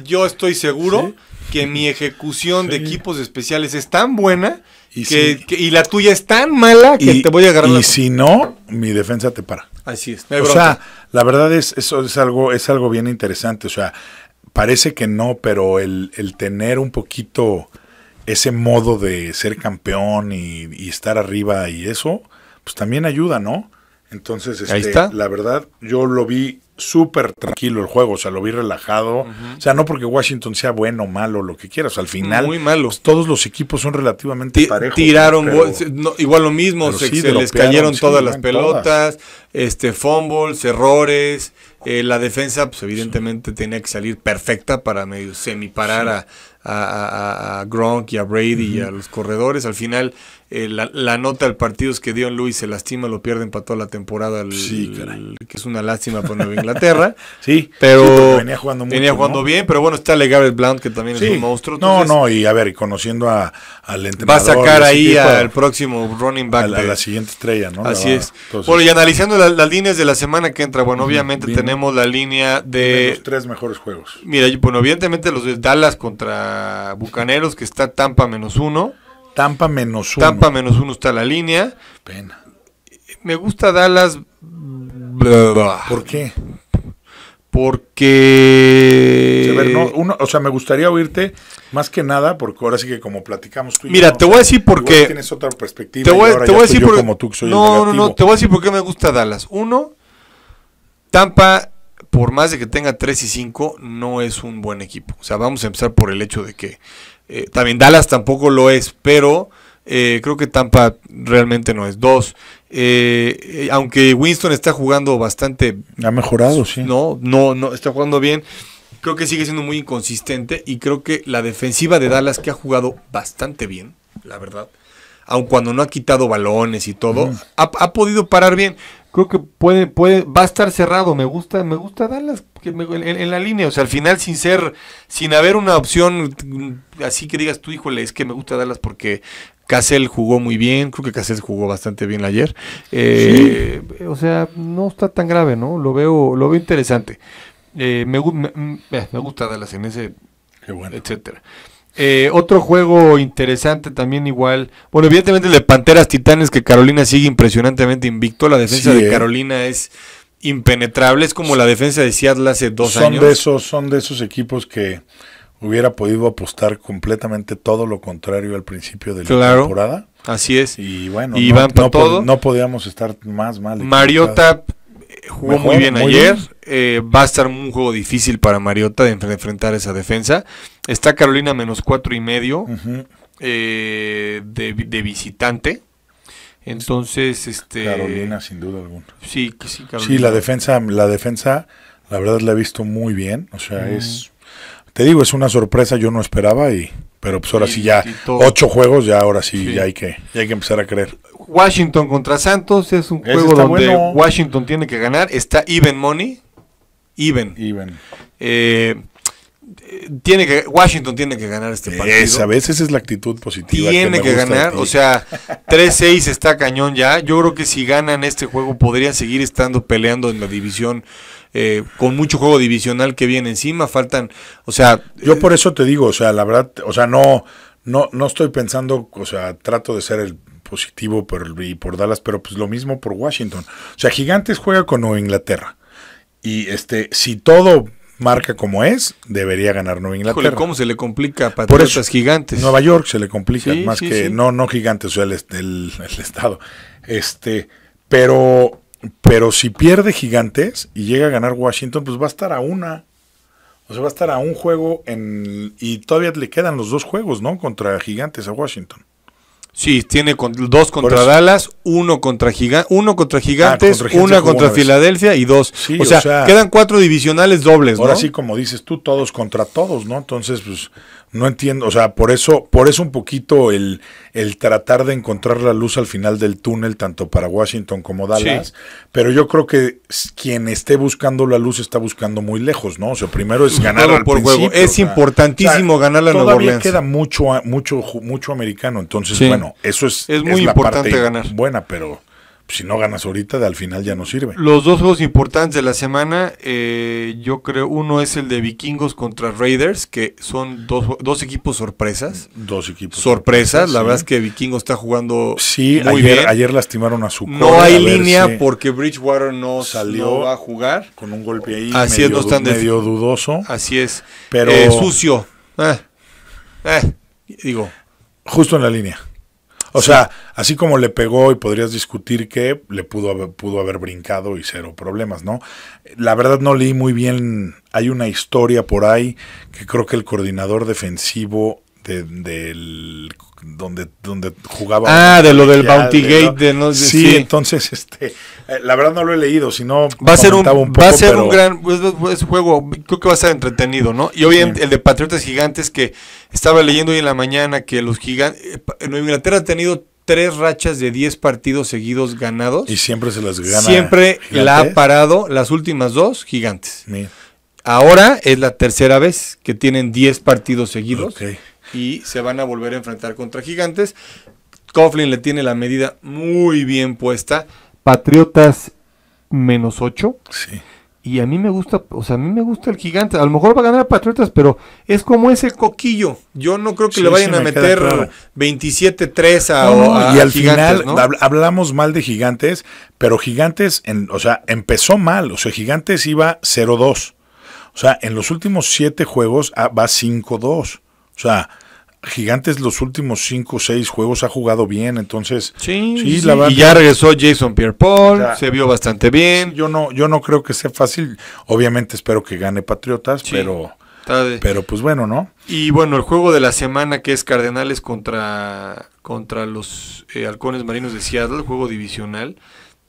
yo estoy seguro que mi ejecución de equipos especiales es tan buena y, y la tuya es tan mala que te voy a agarrar. Y si no, mi defensa te para. Así es. O sea, la verdad es eso es algo es algo bien interesante. O sea, parece que no, pero el, tener un poquito ese modo de ser campeón y estar arriba y eso, pues también ayuda, ¿no? Entonces, este, la verdad, yo lo vi súper tranquilo el juego, o sea, lo vi relajado. O sea, no porque Washington sea bueno o malo, lo que quieras, al final. Muy malos. Pues, todos los equipos son relativamente parejos. Tiraron, igual lo mismo, se, les cayeron todas las pelotas, este fumbles, errores. Eh, la defensa, pues evidentemente tenía que salir perfecta para medio semiparar a, a, Gronk y a Brady y a los corredores. Al final eh, la, nota del partido es que Dion Lewis se lastima, lo pierden para toda la temporada. que es una lástima para Nueva Inglaterra. sí, pero venía jugando, mucho, bien, pero bueno, está Gareth Blount, que también es un monstruo. no, no, y a ver, conociendo al entrenador. Va a sacar ahí al próximo running back. A la, siguiente estrella, ¿no? Así es. bueno, y analizando las líneas de la semana que entra, bueno, obviamente tenemos la línea de... Los tres mejores juegos. Mira, bueno, evidentemente los de Dallas contra Bucaneros, que está Tampa menos uno. Tampa menos uno. Tampa menos uno está la línea. Pena. Me gusta Dallas. ¿Por qué? Porque. o sea, me gustaría oírte más que nada, porque ahora sí que como platicamos tú y Mira, te voy a decir por qué. Tienes otra perspectiva. Te voy, te voy a decir como tú, No, no, no, te voy a decir por qué me gusta Dallas. Uno, Tampa, por más de que tenga 3 y 5, no es un buen equipo. O sea, vamos a empezar por el hecho de que eh, también Dallas tampoco lo es, pero eh, creo que Tampa realmente no es. Dos, eh, aunque Winston está jugando bastante. Ha mejorado, sí. No, no, no, está jugando bien. Creo que sigue siendo muy inconsistente y creo que la defensiva de Dallas, que ha jugado bastante bien, la verdad, aun cuando no ha quitado balones y todo, ha, ha, podido parar bien creo que puede, puede, va a estar cerrado. Me gusta, me gusta darlas en, en, la línea. O sea, al final sin ser, sin haber una opción mm, así que digas tú, híjole, es que me gusta darlas porque Cassell jugó muy bien. Creo que Cassell jugó bastante bien ayer. Eh, o sea, no está tan grave, ¿no? Lo veo, lo veo interesante. Eh, me, me, mm, eh, me, gusta darlas en ese, Qué bueno. etcétera. Eh, otro juego interesante también igual. Bueno, evidentemente el de Panteras Titanes, que Carolina sigue impresionantemente invicto. La defensa de ¿eh? Carolina es impenetrable. Es como la defensa de Seattle hace dos son años. son de esos equipos que hubiera podido apostar completamente todo lo contrario al principio de la temporada. Así es. Y bueno, no, no podíamos estar más mal. Mariota jugó muy bien ayer. Eh, va a estar un juego difícil para Mariota de enfrentar esa defensa. Está Carolina menos cuatro y medio eh, de, de, visitante. Entonces, este. Carolina, sin duda alguna. Sí, sí, Sí, la defensa, la defensa, la verdad la he visto muy bien. O sea, es. Te digo, es una sorpresa, yo no esperaba y. Pero pues ahora sí, ya, ocho juegos, ya ahora sí, hay que, ya hay que empezar a creer. Washington contra Santos es un juego donde Washington tiene que ganar. Está even money. Even. Eh, tiene que Washington tiene que ganar este partido. a veces es la actitud positiva. Tiene que, ganar, o sea, 3-6 está cañón ya. Yo creo que si ganan este juego podrían seguir estando peleando en la división eh, con mucho juego divisional que viene encima. Faltan, o sea, yo por eh, eso te digo, o sea, la verdad, o sea, no, no, no estoy pensando, o sea, trato de ser el positivo por, y por Dallas, pero pues lo mismo por Washington. O sea, Gigantes juega con Nueva Inglaterra. Y este, si todo marca como es, debería ganar Nueva Inglaterra. ¿Cómo se le complica a Por Gigantes? Nueva York se le complica, más que no no Gigantes, o sea, el, estado. Este, pero pero si pierde Gigantes y llega a ganar Washington, pues va a estar a una o sea, va a estar a un juego en y todavía le quedan los dos juegos, ¿no? Contra Gigantes a Washington. Sí, tiene con, dos contra Dallas, uno contra, giga, uno contra ah, Gigantes, una contra Filadelfia y dos. o, sea, quedan cuatro divisionales dobles, ahora ¿no? sí, como dices tú, todos contra todos, ¿no? Entonces, pues, no entiendo, o sea, por eso, por eso un poquito el, el tratar de encontrar la luz al final del túnel, tanto para Washington como Dallas, pero yo creo que quien esté buscando la luz está buscando muy lejos, ¿no? O sea, primero es ganar al por Es importantísimo ganar la Nueva Orleans. queda mucho, mucho, mucho americano, entonces, bueno, eso es, muy importante ganar. Buena, pero si no ganas ahorita, al final ya no sirve. Los dos juegos importantes de la semana, eh, yo creo, uno es el de Vikingos contra Raiders, que son dos, equipos sorpresas. Dos equipos. Sorpresas, la verdad es que Vikingos está jugando sí, muy bien. ayer lastimaron a su No hay línea porque Bridgewater no salió a jugar. Con un golpe ahí Así medio, es, medio dudoso. Así es. Pero... Eh, sucio. Eh, digo. Justo en la línea. O sea, así como le pegó y podrías discutir que le pudo haber, pudo haber brincado y cero problemas, ¿no? La verdad no leí muy bien, hay una historia por ahí que creo que el coordinador defensivo de, del donde donde jugaba ah de lo del Bounty Gate de, ¿no? sé sí, entonces este eh, la verdad no lo he leído, sino va a ser un, va a ser un gran pues, pues, pues, es, juego, creo que va a ser entretenido, ¿no? Y hoy el de Patriotas Gigantes que estaba leyendo hoy en la mañana que los gigantes eh, en Inglaterra ha tenido tres rachas de 10 partidos seguidos ganados. Y siempre se las gana. Siempre la ha parado las últimas dos gigantes. Ahora es la tercera vez que tienen 10 partidos seguidos y se van a volver a enfrentar contra gigantes. Coughlin le tiene la medida muy bien puesta Patriotas menos 8. Sí. Y a mí me gusta, o sea, a mí me gusta el gigante. A lo mejor va a ganar a Patriotas, pero es como ese coquillo. Yo no creo que le vayan a meter 27-3 a, no, Y al final hablamos mal de Gigantes, pero Gigantes, en, o sea, empezó mal. O sea, Gigantes iba 0-2. O sea, en los últimos 7 juegos ah, va 5-2. O sea, Gigantes los últimos 5 o seis juegos ha jugado bien, entonces sí, La y ya regresó Jason Pierre-Paul, se vio bastante bien. Yo no yo no creo que sea fácil, obviamente espero que gane Patriotas, pero pero pues bueno, ¿no? Y bueno, el juego de la semana que es Cardenales contra contra los eh, Halcones Marinos de Seattle, juego divisional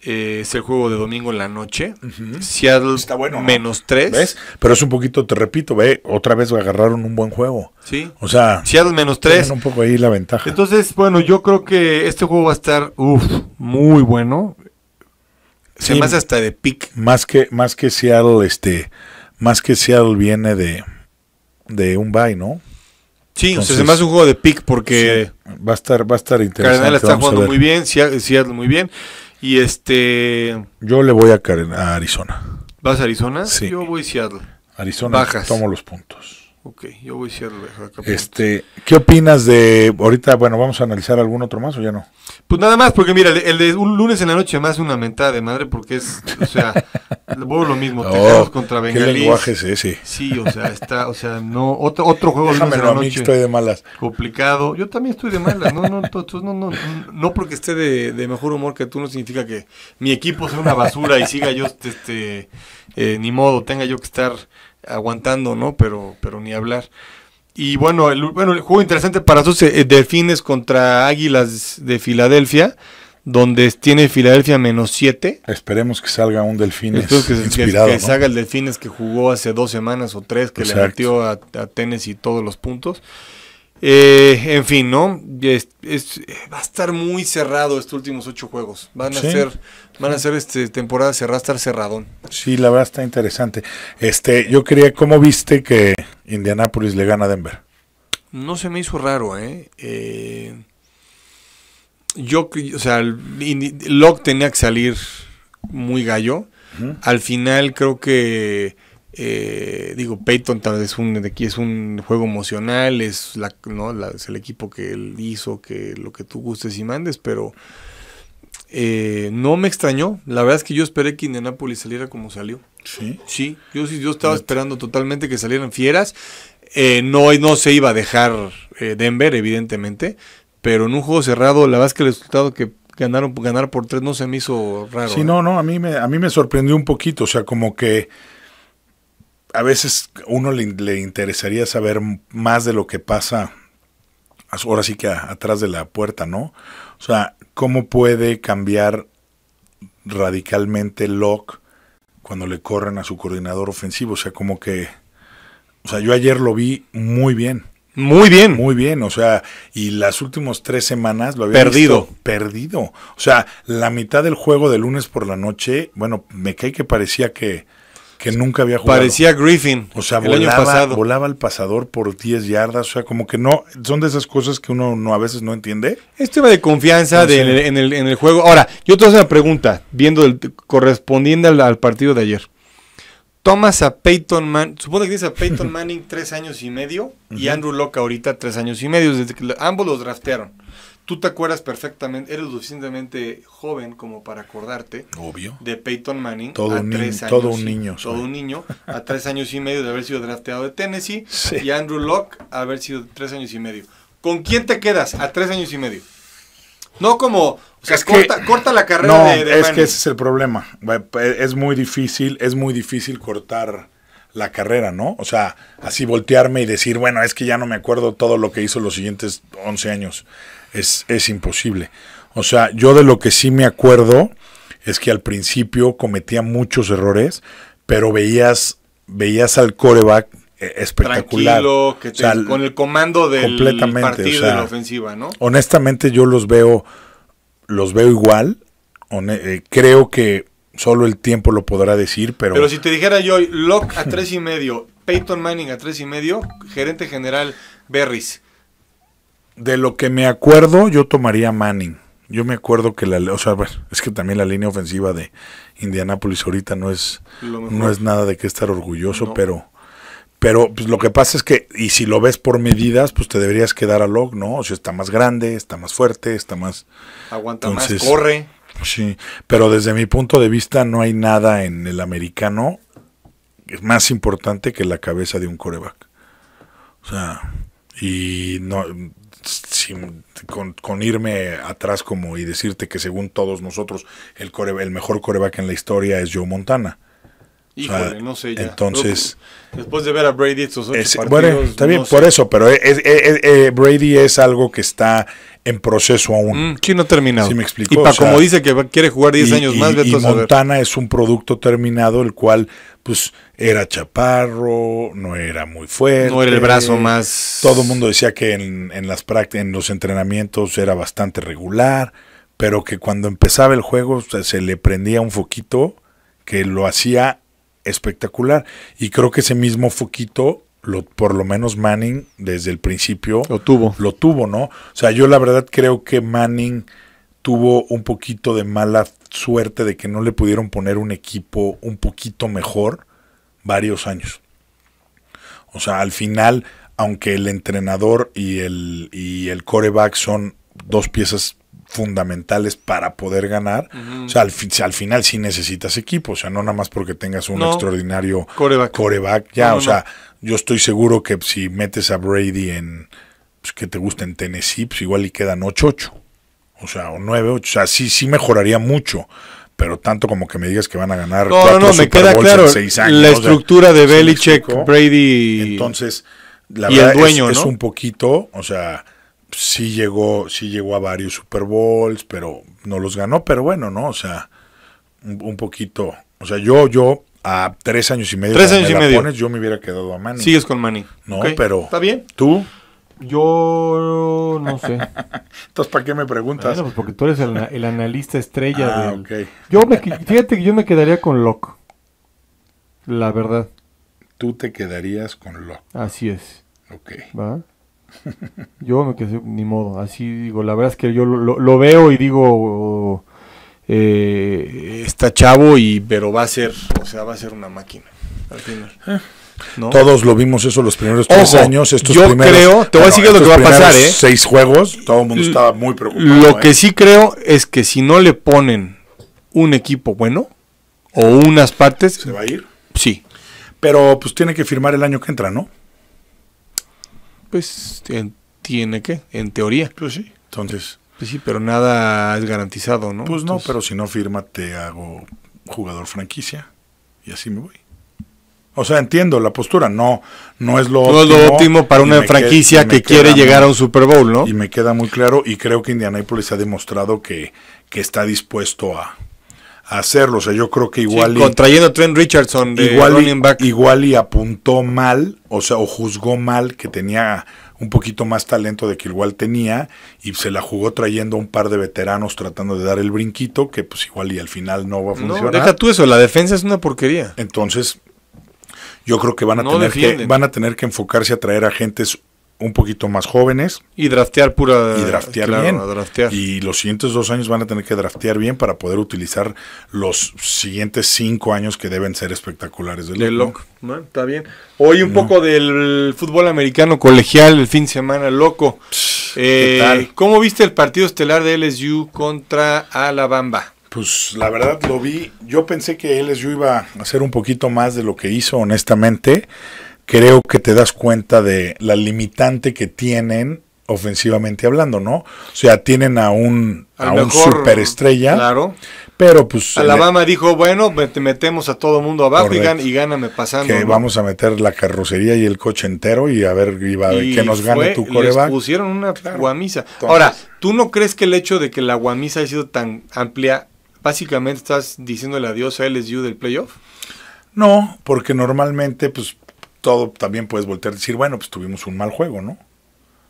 eh, es el juego de domingo en la noche. Seattle menos 3. ¿Ves? Pero es un poquito, te repito, ve, otra vez agarraron un buen juego. Sí. O sea, Seattle menos 3. un poco ahí la ventaja. Entonces, bueno, yo creo que este juego va a estar muy bueno. Se me hace hasta de pick. Más que, más que Seattle, este, más que Seattle viene de, de un buy ¿no? Sí, o sea, se me hace un juego de pick porque va a estar, va a estar interesante. Cardenal está jugando muy bien, Seattle muy bien. Y este. Yo le voy a, a Arizona. ¿Vas a Arizona? Sí. Yo voy a Seattle. Arizona, Bajas. tomo los puntos. Ok, yo voy cierro Este, ¿Qué opinas de ahorita? Bueno, vamos a analizar algún otro más o ya no. Pues nada más, porque mira, el de un lunes en la noche más una mentada de madre, porque es, o sea, lo mismo, tejados oh, contra Bengalis. ¿Qué lenguaje Sí, o sea, está, o sea, no, otro, otro juego lunes la noche. de malas. Complicado. Yo también estoy de malas, no, no, no, no, no porque esté de, mejor humor que tú no significa que mi equipo sea una basura y siga yo, este, eh, ni modo, tenga yo que estar aguantando, ¿no? Pero, pero ni hablar. Y bueno, el, bueno, el juego interesante para sus eh, Delfines contra Águilas de Filadelfia, donde tiene Filadelfia menos 7. Esperemos que salga un Delfines que, salga el Delfines que jugó hace dos semanas o tres, que le metió a, Tennis y todos los puntos. Eh, en fin, ¿no? va a estar muy cerrado estos últimos ocho juegos. Van a ser, van a ser este temporada cerrada, estar cerradón. Sí, la verdad está interesante. Este, yo quería, ¿cómo viste que Indianápolis le gana a Denver? No se me hizo raro, ¿eh? eh yo, o sea, Locke tenía que salir muy gallo. Al final creo que eh, digo, Peyton tal vez es un, aquí es un juego emocional, es, la, el equipo que él hizo, que lo que tú gustes y mandes, pero eh, no me extrañó. La verdad es que yo esperé que Indianapolis saliera como salió. Sí. Sí, yo, yo estaba esperando totalmente que salieran fieras. Eh, no, no se iba a dejar Denver, evidentemente, pero en un juego cerrado, la verdad es que el resultado que ganaron ganar por tres no se me hizo raro. Sí, no, no, a mí me, a mí me sorprendió un poquito, o sea, como que a veces uno le, interesaría saber más de lo que pasa ahora sí que atrás de la puerta, ¿no? O sea, ¿cómo puede cambiar radicalmente Locke cuando le corren a su coordinador ofensivo? O sea, como que... O sea, yo ayer lo vi muy bien. Muy bien. Muy bien, o sea, y las últimas tres semanas lo había perdido. perdido. O sea, la mitad del juego de lunes por la noche, bueno, me cae que parecía que que nunca había jugado. Parecía Griffin. O sea, volaba, año volaba el pasador por 10 yardas. O sea, como que no. Son de esas cosas que uno no, a veces no entiende. Es tema de confianza en, el, juego. Ahora, yo te hago una pregunta, viendo el, correspondiente al, partido de ayer. Tomas a Peyton Manning. supongo que tienes a Peyton Manning tres años y medio y Andrew Locke ahorita tres años y medio. Desde que ambos los draftearon tú te acuerdas perfectamente, eres suficientemente joven como para acordarte. Obvio. De Peyton Manning. Todo, a un, tres años, todo un niño. Todo un niño. A tres años y medio de haber sido drafteado de Tennessee. Y Andrew Locke a haber sido tres años y medio. ¿Con quién te quedas a tres años y medio? No como, corta, la carrera no, es que ese es el problema. Eh, es muy difícil, es muy difícil cortar la carrera, ¿no? O sea, así voltearme y decir, bueno, es que ya no me acuerdo todo lo que hizo los siguientes 11 años es, imposible. O sea, yo de lo que sí me acuerdo es que al principio cometía muchos errores, pero veías, veías al coreback eh, espectacular. que con el comando del partido de la ofensiva, ¿no? Honestamente yo los veo, los veo igual. Eh, creo que solo el tiempo lo podrá decir, pero... Pero si te dijera yo, Locke a tres y medio, Peyton Manning a tres y medio, gerente general Berris, de lo que me acuerdo, yo tomaría Manning. Yo me acuerdo que la, o sea, es que también la línea ofensiva de Indianápolis ahorita no es, no es nada de qué estar orgulloso, pero, pero pues, lo que pasa es que, y si lo ves por medidas, pues te deberías quedar a log, ¿no? O sea, está más grande, está más fuerte, está más. Aguanta más, corre. Sí, pero desde mi punto de vista no hay nada en el americano más importante que la cabeza de un coreback. O sea, y no, sin, con, irme atrás como y decirte que según todos nosotros el, el mejor coreback en la historia es Joe Montana. Híjole, no sé ya. Entonces. Pues, después de ver a Brady estos Bueno, está bien, por eso, pero eh, Brady es algo que está en proceso aún. Que mm, no terminado. Sí, me explicó. Y como dice que quiere jugar 10 años más, Montana es un producto terminado, el cual pues era chaparro, no era muy fuerte. No era el brazo más. Todo el mundo decía que en, en las en los entrenamientos era bastante regular, pero que cuando empezaba el juego se, le prendía un foquito que lo hacía espectacular. Y creo que ese mismo foquito, lo, por lo menos Manning, desde el principio. Lo tuvo. Lo tuvo, ¿no? O sea, yo la verdad creo que Manning tuvo un poquito de mala suerte de que no le pudieron poner un equipo un poquito mejor varios años. O sea, al final, aunque el entrenador y el, y el coreback son dos piezas fundamentales para poder ganar. O sea, al, final sí necesitas equipo. O sea, no nada más porque tengas un extraordinario coreback. ya, o sea, yo estoy seguro que si metes a Brady en pues, que te guste en Tennessee, pues igual y quedan 8-8 o sea, o nueve, 8, o sea, sí, sí mejoraría mucho. Pero tanto como que me digas que van a ganar no, cuatro no, no, Super me queda claro, La estructura de Belichick, Brady. Entonces, la verdad dueño, es, es un poquito, o sea, sí llegó, sí llegó a varios Super Bowls, pero no los ganó, pero bueno, ¿no? O sea, un, poquito. O sea, yo, yo, a tres años y medio, tres años yo me hubiera quedado a Manny. Sigues con Manny. No, pero. Está bien. Tú. Yo no sé. Entonces, ¿para qué me preguntas? Pues porque tú eres el, analista estrella. Ah, yo me, fíjate que yo me quedaría con Locke. La verdad. Tú te quedarías con Locke. Así es. Ok. ¿Va? Yo me quedé, ni modo. Así digo, la verdad es que yo lo, veo y digo. Eh, está chavo y pero va a ser o sea va a ser una máquina al final ah. Todos lo vimos eso los primeros tres años. Estos yo creo, te voy a decir lo que va a pasar, ¿eh? Seis juegos, todo el mundo estaba muy preocupado. Lo ¿eh? que sí creo es que si no le ponen un equipo bueno o unas partes. ¿Se va a ir? Sí. Pero pues tiene que firmar el año que entra, ¿no? Pues tiene que, en teoría. Pues sí. Entonces. Pues sí, pero nada es garantizado, ¿no? Pues no, pero si no firma, te hago jugador franquicia y así me voy. O sea, entiendo la postura, no, no es lo no óptimo. es lo óptimo para una franquicia que quiere llegar a un Super Bowl, ¿no? Y me queda muy claro y creo que Indianapolis ha demostrado que, que está dispuesto a, hacerlo. O sea, yo creo que igual... y, contrayendo a Trent Richardson de igual back. Igual y apuntó mal, o sea, o juzgó mal que tenía un poquito más talento de que igual tenía y se la jugó trayendo a un par de veteranos tratando de dar el brinquito que pues igual y al final no va a funcionar. No, deja tú eso, la defensa es una porquería. Entonces, yo creo que van a, tener, que, van a tener que enfocarse a traer agentes un poquito más jóvenes. Y draftear pura. Y draftear bien. Y los siguientes dos años van a tener que draftear bien para poder utilizar los siguientes cinco años que deben ser espectaculares del de ¿no? está bien. Hoy un poco del fútbol americano colegial, el fin de semana loco. Eh, ¿Cómo viste el partido estelar de LSU contra Alabama? Pues la verdad lo vi, yo pensé que yo iba a hacer un poquito más de lo que hizo, honestamente. Creo que te das cuenta de la limitante que tienen ofensivamente hablando, ¿no? O sea, tienen a un, a, un superestrella. Claro. Pero pues. Alabama e- dijo, bueno, metemos a todo mundo abajo y, y, gáname pasando. Que vamos a meter la carrocería y el coche entero y a ver, qué nos gane tu pusieron una guamisa. Ahora, ¿tú no crees que el hecho de que la guamisa haya sido tan amplia básicamente estás diciéndole adiós a LSU del playoff. No, porque normalmente, pues, todo también puedes voltear y decir, bueno, pues tuvimos un mal juego, ¿no?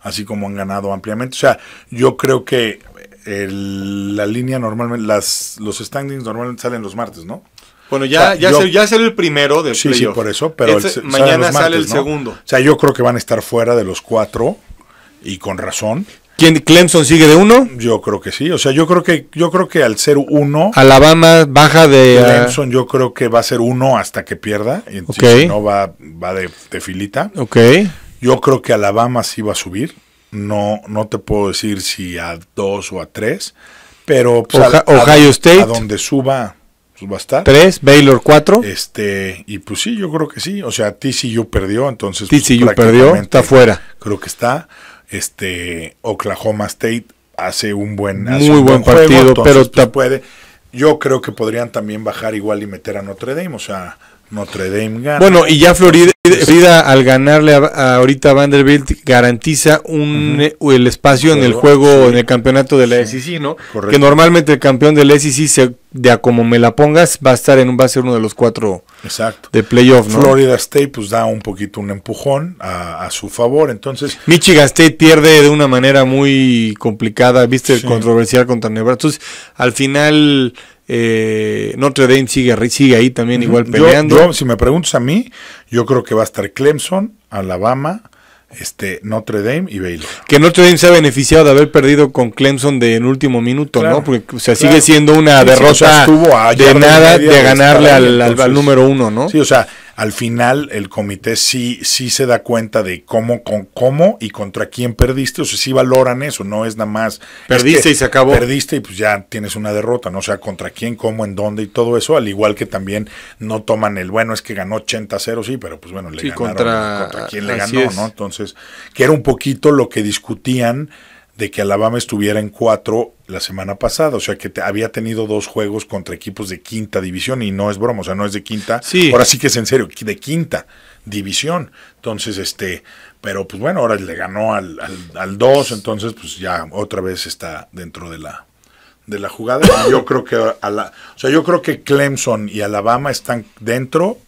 Así como han ganado ampliamente. O sea, yo creo que eh, la línea normalmente, las, los standings normalmente salen los martes, ¿no? Bueno, ya, ya, sale, ya el primero del playoff. Sí, sí, por eso, pero este mañana sale, el segundo. O sea, yo creo que van a estar fuera de los cuatro y con razón. ¿Quién, Clemson sigue de uno? Yo creo que sí. O sea, yo creo que, yo creo que al ser uno. Alabama baja de. Ah, Clemson, yo creo que va a ser uno hasta que pierda. Y Si no, va, va de, filita. Ok. Yo creo que Alabama sí va a subir. No, no te puedo decir si a dos o a tres. Pero pues, Ohio State. A donde suba, pues va a estar. Tres, Baylor cuatro. Este, y pues sí, yo creo que sí. O sea, TCU perdió, entonces. Pues, TCU perdió, está fuera. Creo que está este Oklahoma State hace un buen, muy buen, partido, pero pues, puede. Yo creo que podrían también bajar igual y meter a Notre Dame, o sea, Notre Dame gana. Bueno, y ya Florida, pues, al ganarle ahorita a Vanderbilt garantiza un, eh, el espacio en el juego, en el campeonato de la SEC, ¿no? Correcto. Que normalmente el campeón de la SEC, se, de a como me la pongas, va a estar en va a ser uno de los cuatro Exacto. de playoff, ¿no? Florida State pues da un poquito un empujón a, su favor, entonces... Michigan State pierde de una manera muy complicada, viste, controversial contra Nebraska. Entonces, al final eh, Notre Dame sigue, sigue ahí también igual peleando. si me preguntas a mí, yo creo que va a estar Clemson, Alabama, este Notre Dame y Baylor. Que Notre Dame se ha beneficiado de haber perdido con Clemson de en último minuto, ¿no? Porque o sea, sigue siendo una derrota de nada de ganarle al, al, número uno, ¿no? Sí, o sea, al final el comité sí, sí se da cuenta de cómo, con cómo y contra quién perdiste, o sea, sí valoran eso, no es nada más. Perdiste y se acabó. Perdiste y pues ya tienes una derrota, ¿no? O sea, contra quién, cómo, en dónde y todo eso, al igual que también no toman el, bueno, es que ganó 80-0, sí, pero pues bueno, le ganaron, contra, quién le ganó, ¿no? Entonces, que era un poquito lo que discutían de que Alabama estuviera en cuatro la semana pasada. O sea que había tenido dos juegos contra equipos de quinta división y no es broma, o sea, no es de quinta. Ahora sí que es en serio, de quinta división. Entonces, este, pero pues bueno, ahora le ganó al, al, dos, entonces pues ya otra vez está dentro de la de la jugada. Yo creo que a la, o sea, yo creo que Clemson y Alabama están dentro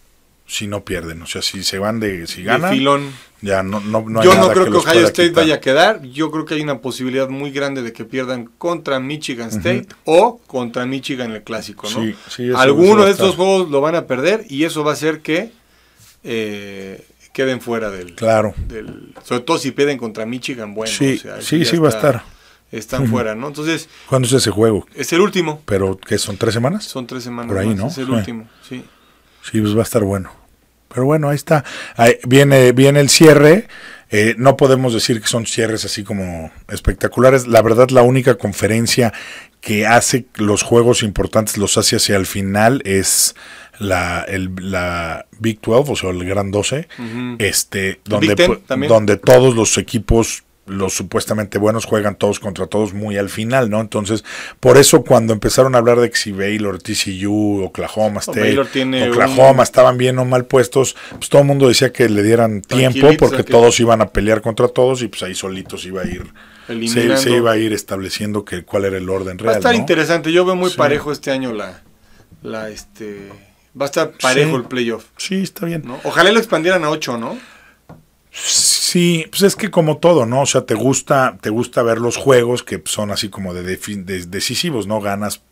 si no pierden. O sea, si se van de, si ganan, ya no, no, Yo no creo que, Ohio State vaya a quedar. Yo creo que hay una posibilidad muy grande de que pierdan contra Michigan State o contra Michigan el clásico, ¿no? de estos juegos lo van a perder y eso va a hacer que eh, queden fuera del. Claro. Del, sobre todo si pierden contra Michigan, bueno. Sí, sí, sí va a estar. Están fuera, ¿no? Entonces. ¿Cuándo es ese juego? Es el último. ¿Pero que son tres semanas? Son tres semanas. Por ahí, ¿no? Es el último, sí. Sí, pues va a estar bueno. Pero bueno, ahí está. viene, viene el cierre. Eh, no podemos decir que son cierres así como espectaculares. La verdad, la única conferencia que hace los juegos importantes, los hace hacia el final, es la, el, Big 12, o sea, el Gran 12, este, donde, donde todos los equipos los supuestamente buenos juegan todos contra todos muy al final, ¿no? Entonces, por eso cuando empezaron a hablar de que Baylor, TCU, Oklahoma State, Oklahoma estaban bien o mal puestos, pues todo el mundo decía que le dieran tiempo porque todos iban a pelear contra todos y pues ahí solitos iba a ir se, iba a ir estableciendo que cuál era el orden real. Va a estar interesante, yo veo muy parejo este año la la este va a estar parejo el playoff. Sí, está bien. Ojalá lo expandieran a 8, ¿no? Sí, pues es que como todo, ¿no? O sea, te gusta, te gusta ver los juegos que son así como de, decisivos, ¿no? Ganas,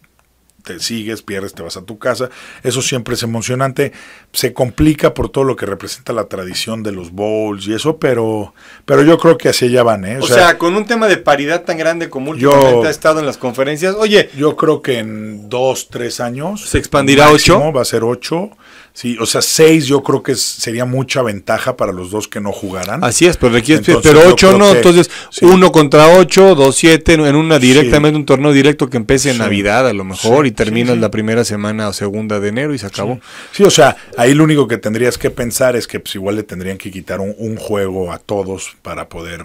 te sigues, pierdes, te vas a tu casa. Eso siempre es emocionante. Se complica por todo lo que representa la tradición de los bowls y eso, pero, pero yo creo que así ya van, ¿eh? O, sea, con un tema de paridad tan grande como últimamente ha estado en las conferencias, oye. Yo creo que en dos, tres años. Se expandirá a ocho. Va a ser ocho. Sí, o sea, seis yo creo que sería mucha ventaja para los dos que no jugaran. Así es, pero aquí pero ocho no, entonces uno contra ocho, dos siete, en una directamente un torneo directo que empiece en Navidad a lo mejor y termina en la primera semana o segunda de enero y se acabó. Sí, o sea, ahí lo único que tendrías que pensar es que pues igual le tendrían que quitar un juego a todos para poder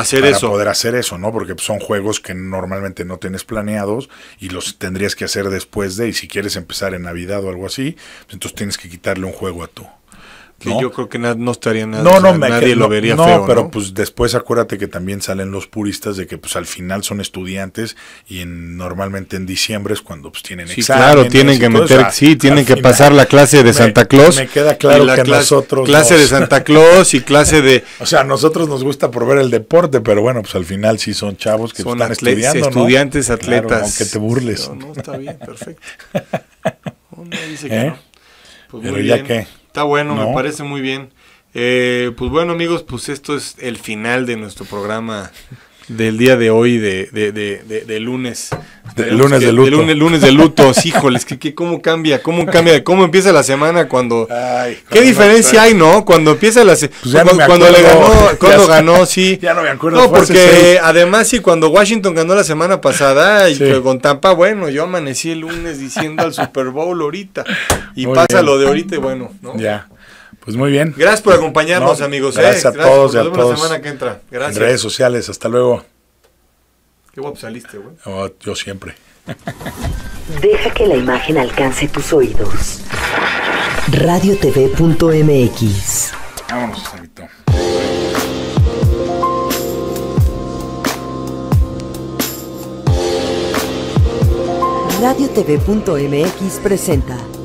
hacer para eso. poder hacer eso, ¿no? Porque son juegos que normalmente no tienes planeados y los tendrías que hacer después de, y si quieres empezar en Navidad o algo así, pues, entonces tienes que quitarle un juego a tu que yo creo que no estaría nada. No, no, nadie lo vería feo. No, pero pues después acuérdate que también salen los puristas de que pues al final son estudiantes y normalmente en diciembre es cuando pues tienen sí, Claro, tienen que meter, sí, tienen que pasar la clase de Santa Claus. Me queda claro que clase, nosotros. Clase de Santa Claus y clase de. o sea, a nosotros nos gusta por ver el deporte, pero bueno, pues al final sí son chavos que son están estudiando. Estudiantes, atletas. aunque te burles. No, está bien, perfecto. Uno dice que ¿Eh? pues ya que Está bueno, me parece muy bien. Eh, pues bueno amigos, pues esto es el final de nuestro programa del día de hoy, de, de, de, de lunes. De lunes de luto. lunes, lunes de luto, híjoles, que, que, cómo cambia, cómo cambia, cómo empieza la semana cuando... ¿Qué diferencia pues, hay, no? Cuando empieza la semana... Pues cuando, le ganó, cuando ganó, sí. Ya no me acuerdo. No, porque además sí, cuando Washington ganó la semana pasada y con Tampa, bueno, yo amanecí el lunes diciendo al Super Bowl ahorita. Y pasa lo de ahorita y bueno, ¿no? Ya. Pues muy bien. Gracias por acompañarnos, amigos. ¿eh? Gracias a todos y a la semana que entra. Gracias. En redes sociales, hasta luego. Qué guapo saliste, güey. yo siempre. Deja que la imagen alcance tus oídos. Radiotv.mx Vámonos, Salito. Radiotv.mx presenta